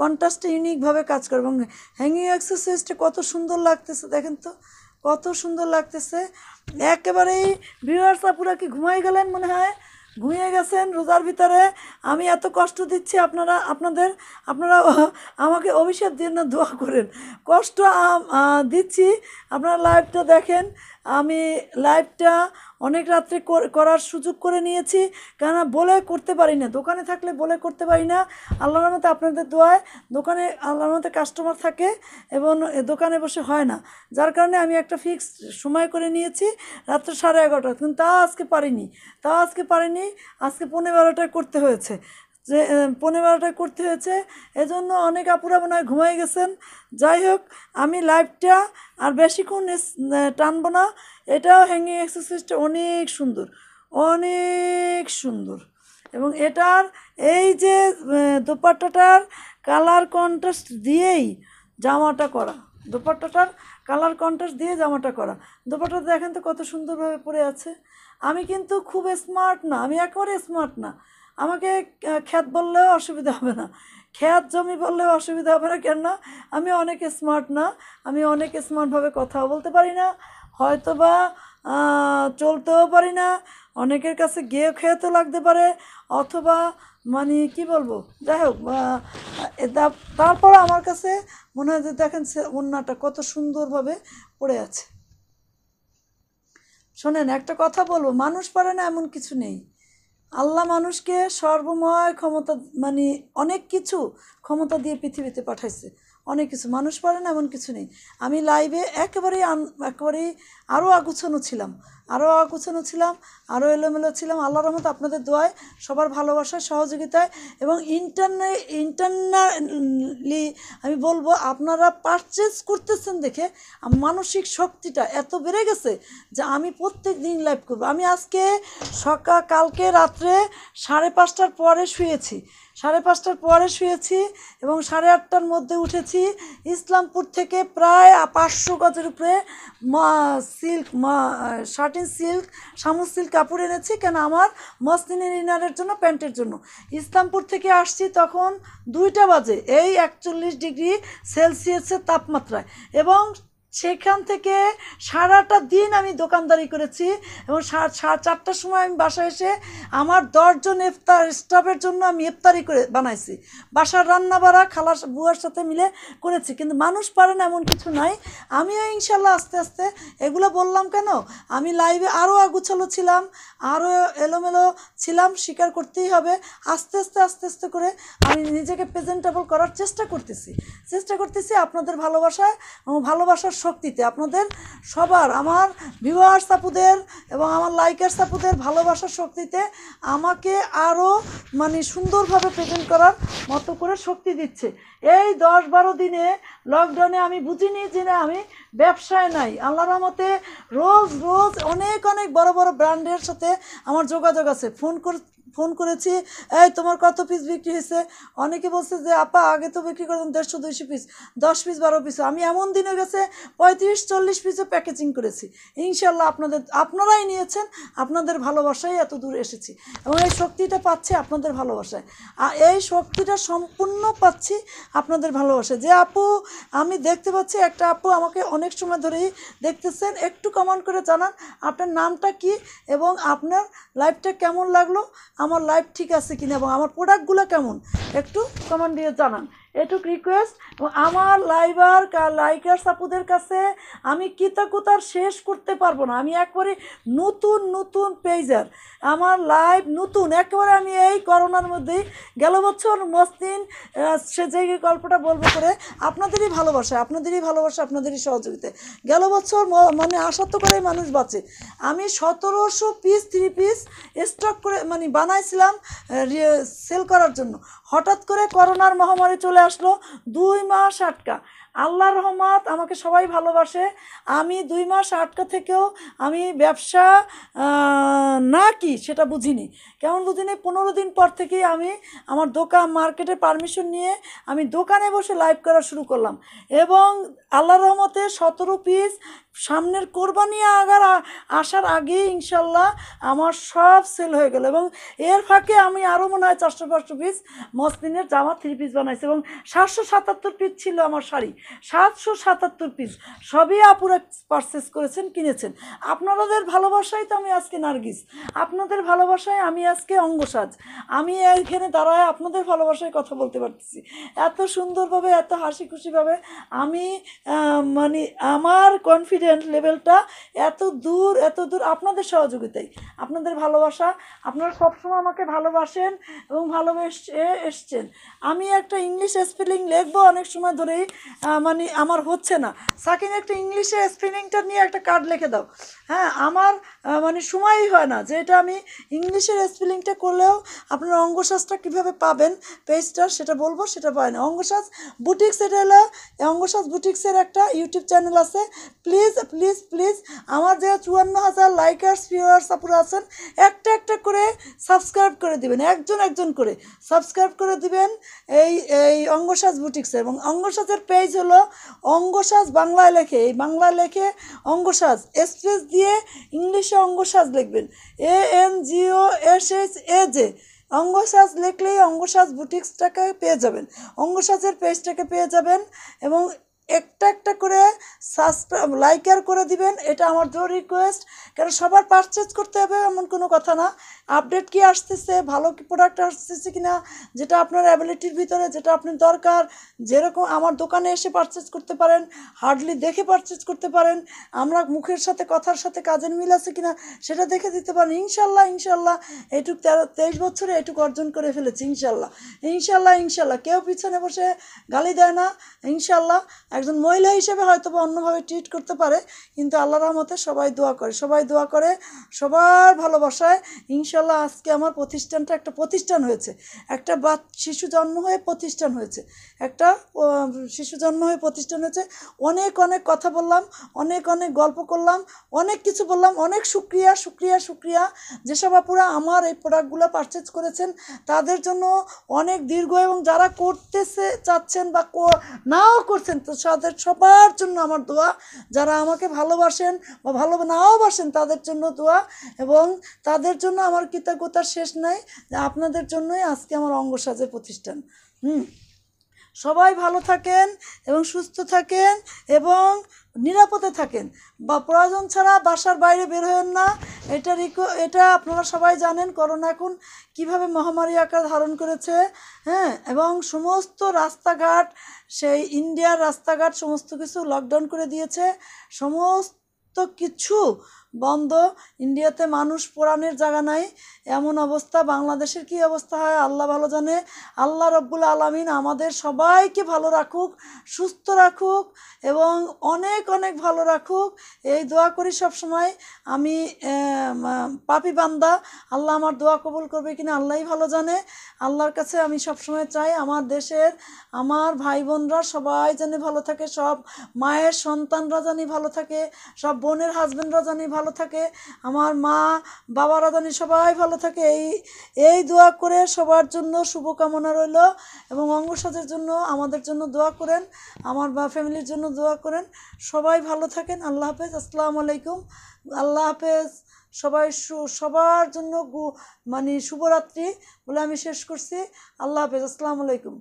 কন্ট্রাস্টটা ইউনিকভাবে কাজ করে এবং হ্যাঙ্গিং এক্সারসাইজটা কত সুন্দর লাগতেছে দেখেন তো কত সুন্দর লাগতেছে একেবারেই ভিউয়ার্স আপুরা কি ঘুমাই গেলেন মনে হয় ঘুমিয়ে গেছেন রোজার ভিতরে আমি এত কষ্ট দিচ্ছি আপনারা আপনাদের আপনারা আমাকে অভিশাপ দিয়ে না দোয়া করেন কষ্ট দিচ্ছি আপনারা লাইভটা দেখেন আমি লাইভটা অনেক রাত্রে করার সুযোগ করে নিয়েছি কেননা বলে করতে পারি না দোকানে থাকলে বলে করতে পারি না আল্লাহর রহমতে আপনাদের দোয়ায় দোকানে আল্লাহর রহমতে কাস্টমার থাকে এবং দোকানে বসে হয় না যার কারণে আমি একটা ফিক্স সময় করে নিয়েছি রাত্রে সাড়ে এগারোটা কিন্তু তা আজকে পারিনি তা আজকে পারিনি আজকে পনেরো বারোটায় করতে হয়েছে যে পনেরো বারোটায় করতে হয়েছে এজন্য অনেক আপুরা মনে হয় ঘুমাই গেছেন যাই হোক আমি লাইভটা আর বেশিক্ষণ টানবো না এটাও হ্যাঙ্গিং এক্সারসাইজটা অনেক সুন্দর অনেক সুন্দর এবং এটার এই যে দোপাট্টাটার কালার কন্ট্রাস্ট দিয়েই জামাটা করা দোপাট্টাটার কালার কন্ট্রাস্ট দিয়ে জামাটা করা দোপাট্টা দেখেন তো কত সুন্দরভাবে পরে আছে আমি কিন্তু খুব স্মার্ট না আমি একেবারে স্মার্ট না আমাকে খ্যাত বললেও অসুবিধা হবে না খ্যাত জমি বললেও অসুবিধা হবে না কেননা আমি অনেক স্মার্ট না আমি অনেক স্মার্টভাবে কথা বলতে পারি না হয়তো বা চলতেও পারি না অনেকের কাছে গিয়ে খেতে লাগতে পারে অথবা মানে কি বলবো যাই হোক তারপর আমার কাছে মনে হয় যে দেখেন সে ওন্নাটা কত সুন্দরভাবে পড়ে আছে শোনেন একটা কথা বলবো মানুষ পারে না এমন কিছু নেই আল্লাহ মানুষকে সর্বময় ক্ষমতা মানে অনেক কিছু ক্ষমতা দিয়ে পৃথিবীতে পাঠাইছে অনেক কিছু মানুষ পারে না এমন কিছু নেই আমি লাইভে একেবারেই একেবারেই আরও আগুছানো ছিলাম আরও আগুছানো ছিলাম আরও এলোমেলো ছিলাম আল্লাহ রহমত আপনাদের দোয়ায় সবার ভালোবাসায় সহযোগিতায় এবং ইন্টারনে ইন্টারনালি আমি বলবো আপনারা পারচেস করতেছেন দেখে মানসিক শক্তিটা এত বেড়ে গেছে যে আমি প্রত্যেক দিন লাইভ করবো আমি আজকে সকাল কালকে রাত্রে সাড়ে পাঁচটার পরে শুয়েছি সাড়ে পাঁচটার পরে শুয়েছি এবং সাড়ে আটটার মধ্যে উঠেছি ইসলামপুর থেকে প্রায় পাঁচশো গজের উপরে মা সিল্ক মা শার্টিন সিল্ক শামু সিল্ক কাপড় এনেছি কেন আমার মসলিনের ইনারের জন্য প্যান্টের জন্য ইসলামপুর থেকে আসছি তখন দুইটা বাজে এই একচল্লিশ ডিগ্রি সেলসিয়াসের তাপমাত্রায় এবং সেখান থেকে সারাটা দিন আমি দোকানদারি করেছি এবং চারটার সময় আমি বাসায় এসে আমার দশজন ইফতার স্টাফের জন্য আমি ইফতারি করে বানাইছি বাসার রান্না বাড়া খালার বুয়ার সাথে মিলে করেছি কিন্তু মানুষ পারে না এমন কিছু নাই আমিও ইনশাল্লাহ আস্তে আস্তে এগুলো বললাম কেন আমি লাইভে আরও আগুছালো ছিলাম আরও এলোমেলো ছিলাম স্বীকার করতেই হবে আস্তে আস্তে আস্তে আস্তে করে আমি নিজেকে প্রেজেন্টেবল করার চেষ্টা করতেছি চেষ্টা করতেছি আপনাদের ভালোবাসায় ভালোবাসার শক্তিতে আপনাদের সবার আমার ভিউয়ার সাপুদের এবং আমার লাইকার সাপুদের ভালোবাসার শক্তিতে আমাকে আরও মানে সুন্দরভাবে প্রেজেন্ট করার মতো করে শক্তি দিচ্ছে এই দশ বারো দিনে লকডাউনে আমি বুঝিনি যে না আমি ব্যবসায় নাই আল্লাহ রহমতে রোজ রোজ অনেক অনেক বড় বড় ব্র্যান্ডের সাথে আমার যোগাযোগ আছে ফোন কর ফোন করেছি এই তোমার কত পিস বিক্রি হয়েছে অনেকে বলছে যে আপা আগে তো বিক্রি করতাম দেড়শো দুইশো পিস দশ পিস বারো পিস আমি এমন দিনে গেছে পঁয়ত্রিশ চল্লিশ পিসে প্যাকেজিং করেছি ইনশাল্লাহ আপনাদের আপনারাই নিয়েছেন আপনাদের ভালোবাসায় এত দূর এসেছি এবং এই শক্তিটা পাচ্ছি আপনাদের ভালোবাসায় আর এই শক্তিটা সম্পূর্ণ পাচ্ছি আপনাদের ভালোবাসায় যে আপু আমি দেখতে পাচ্ছি একটা আপু আমাকে অনেক সময় ধরেই দেখতেছেন একটু কমেন্ট করে জানান আপনার নামটা কি এবং আপনার লাইফটা কেমন লাগলো আমার লাইফ ঠিক আছে কিনা এবং আমার প্রোডাক্টগুলো কেমন একটু কমেন্ট দিয়ে জানান এটুক রিকোয়েস্ট আমার লাইবার লাইকার সাপুদের কাছে আমি কৃতজ্ঞতার শেষ করতে পারবো না আমি একবারে নতুন নতুন পেজার আমার লাইভ নতুন একেবারে আমি এই করোনার মধ্যেই গেল বছর মস্তিন সে যে গল্পটা বলবো করে আপনাদেরই ভালোবাসা আপনাদেরই ভালোবাসা আপনাদেরই সহযোগিতা গেল বছর মানে আশা করেই করে মানুষ বাঁচে আমি সতেরোশো পিস থ্রি পিস স্টক করে মানে বানাইছিলাম সেল করার জন্য হঠাৎ করে করোনার মহামারী চলে চলে আসলো দুই মাস আটকা আল্লাহ রহমত আমাকে সবাই ভালোবাসে আমি দুই মাস আটকা থেকেও আমি ব্যবসা না কি সেটা বুঝিনি কেমন বুঝি নেই পনেরো দিন পর থেকেই আমি আমার দোকান মার্কেটে পারমিশন নিয়ে আমি দোকানে বসে লাইভ করা শুরু করলাম এবং আল্লাহ রহমতে সতেরো পিস সামনের কোরবানি আগার আসার আগেই ইনশাল্লাহ আমার সব সেল হয়ে গেল এবং এর ফাঁকে আমি আরও মনে হয় চারশো পাঁচশো পিস মসলিনের জামা থ্রি পিস বানাইছি এবং সাতশো সাতাত্তর পিস ছিল আমার শাড়ি সাতশো সাতাত্তর পিস সবই আপুরা পারচেস করেছেন কিনেছেন আপনাদের ভালোবাসায় তো আমি আজকে নার্গিস আপনাদের ভালোবাসায় আমি আজকে অঙ্গসাজ আমি এখানে দাঁড়ায় আপনাদের ভালোবাসায় কথা বলতে পারতেছি এত সুন্দরভাবে এত হাসি খুশিভাবে আমি মানে আমার কনফিডেন্ট লেভেলটা এত দূর এত দূর আপনাদের সহযোগিতাই আপনাদের ভালোবাসা আপনারা সবসময় আমাকে ভালোবাসেন এবং ভালোবেসে এসছেন আমি একটা ইংলিশ স্পেলিং লিখবো অনেক সময় ধরেই মানে আমার হচ্ছে না সাকিন একটা ইংলিশে স্পেলিংটা নিয়ে একটা কার্ড লিখে দাও হ্যাঁ আমার মানে সময়ই হয় না যে এটা আমি ইংলিশের ফিলিংটা করলেও আপনার অঙ্গশ্বাসটা কীভাবে পাবেন পেজটা সেটা বলবো সেটা পায় না অঙ্গশ্বাস বুটিক্স এটা হলো অঙ্গশ্বাস বুটিক্সের একটা ইউটিউব চ্যানেল আছে প্লিজ প্লিজ প্লিজ আমার যে চুয়ান্ন হাজার লাইকার্স ভিউয়ার্স আপুরা আছেন একটা একটা করে সাবস্ক্রাইব করে দিবেন একজন একজন করে সাবস্ক্রাইব করে দিবেন এই এই অঙ্গশ্বাস বুটিক্সের এবং অঙ্গশ্বাসের পেজ হলো অঙ্গশ্বাস বাংলায় লেখে এই বাংলায় লেখে অঙ্গশ্বাস স্পেস দিয়ে ইংলিশে অঙ্গশ্বাস লিখবেন এ এন জিও এস বিশেষ এ যে অঙ্গসাজ লিখলেই অঙ্গসাজ বুটিক্সটাকে পেয়ে যাবেন অঙ্গসাজের পেজটাকে পেয়ে যাবেন এবং একটা একটা করে সাবস্ক্রাইব লাইক আর করে দিবেন এটা আমার জোর রিকোয়েস্ট কারণ সবার পারচেজ করতে হবে এমন কোনো কথা না আপডেট কি আসতেছে ভালো কি প্রোডাক্ট আসতেছে কি না যেটা আপনার অ্যাবিলিটির ভিতরে যেটা আপনার দরকার যেরকম আমার দোকানে এসে পারচেস করতে পারেন হার্ডলি দেখে পারচেস করতে পারেন আমরা মুখের সাথে কথার সাথে কাজের মিল আছে কি না সেটা দেখে দিতে পারেন ইনশাল্লাহ ইনশাল্লাহ এটুক তেরো তেইশ বছরে এটুক অর্জন করে ফেলেছি ইনশাল্লাহ ইনশাল্লাহ ইনশাল্লাহ কেউ পিছনে বসে গালি দেয় না ইনশাল্লাহ একজন মহিলা হিসেবে হয়তো বা অন্যভাবে ট্রিট করতে পারে কিন্তু আল্লাহ রহমতে সবাই দোয়া করে সবাই দোয়া করে সবার ভালোবাসায় ইনশাল্লাহ ইনশাল্লাহ আজকে আমার প্রতিষ্ঠানটা একটা প্রতিষ্ঠান হয়েছে একটা বা শিশু জন্ম হয়ে প্রতিষ্ঠান হয়েছে একটা শিশু জন্ম হয়ে প্রতিষ্ঠান হয়েছে অনেক অনেক কথা বললাম অনেক অনেক গল্প করলাম অনেক কিছু বললাম অনেক সুক্রিয়া সুক্রিয়া সুক্রিয়া যেসব আপুরা আমার এই প্রোডাক্টগুলো পারচেজ করেছেন তাদের জন্য অনেক দীর্ঘ এবং যারা করতেছে চাচ্ছেন বা নাও করছেন তো তাদের সবার জন্য আমার দোয়া যারা আমাকে ভালোবাসেন বা ভালো নাও বাসেন তাদের জন্য দোয়া এবং তাদের জন্য আমার কৃতজ্ঞতার শেষ নাই আপনাদের জন্যই আজকে আমার অঙ্গসাজের প্রতিষ্ঠান হুম সবাই ভালো থাকেন এবং সুস্থ থাকেন এবং নিরাপদে থাকেন বা প্রয়োজন ছাড়া বাসার বাইরে বের হবেন না এটা রিকো এটা আপনারা সবাই জানেন করোনা এখন কিভাবে মহামারী আকার ধারণ করেছে হ্যাঁ এবং সমস্ত রাস্তাঘাট সেই ইন্ডিয়ার রাস্তাঘাট সমস্ত কিছু লকডাউন করে দিয়েছে সমস্ত কিছু বন্ধ ইন্ডিয়াতে মানুষ পোড়ানোর জায়গা নাই এমন অবস্থা বাংলাদেশের কি অবস্থা হয় আল্লাহ ভালো জানে আল্লাহ রব্বুল আলমিন আমাদের সবাইকে ভালো রাখুক সুস্থ রাখুক এবং অনেক অনেক ভালো রাখুক এই দোয়া করি সবসময় আমি পাপি বান্দা আল্লাহ আমার দোয়া কবুল করবে কিনা আল্লাহই ভালো জানে আল্লাহর কাছে আমি সব সময় চাই আমার দেশের আমার ভাই বোনরা সবাই জানি ভালো থাকে সব মায়ের সন্তানরা জানি ভালো থাকে সব বোনের হাজব্যান্ডরা জানি ভালো থাকে আমার মা বাবারা জানি সবাই ভালো ভালো থাকে এই এই দোয়া করে সবার জন্য শুভকামনা রইল এবং অঙ্গসাদের জন্য আমাদের জন্য দোয়া করেন আমার বা ফ্যামিলির জন্য দোয়া করেন সবাই ভালো থাকেন আল্লাহ হাফেজ আসসালামু আলাইকুম আল্লাহ হাফেজ সবাই সবার জন্য মানে শুভরাত্রি বলে আমি শেষ করছি আল্লাহ হাফেজ আসসালামু আলাইকুম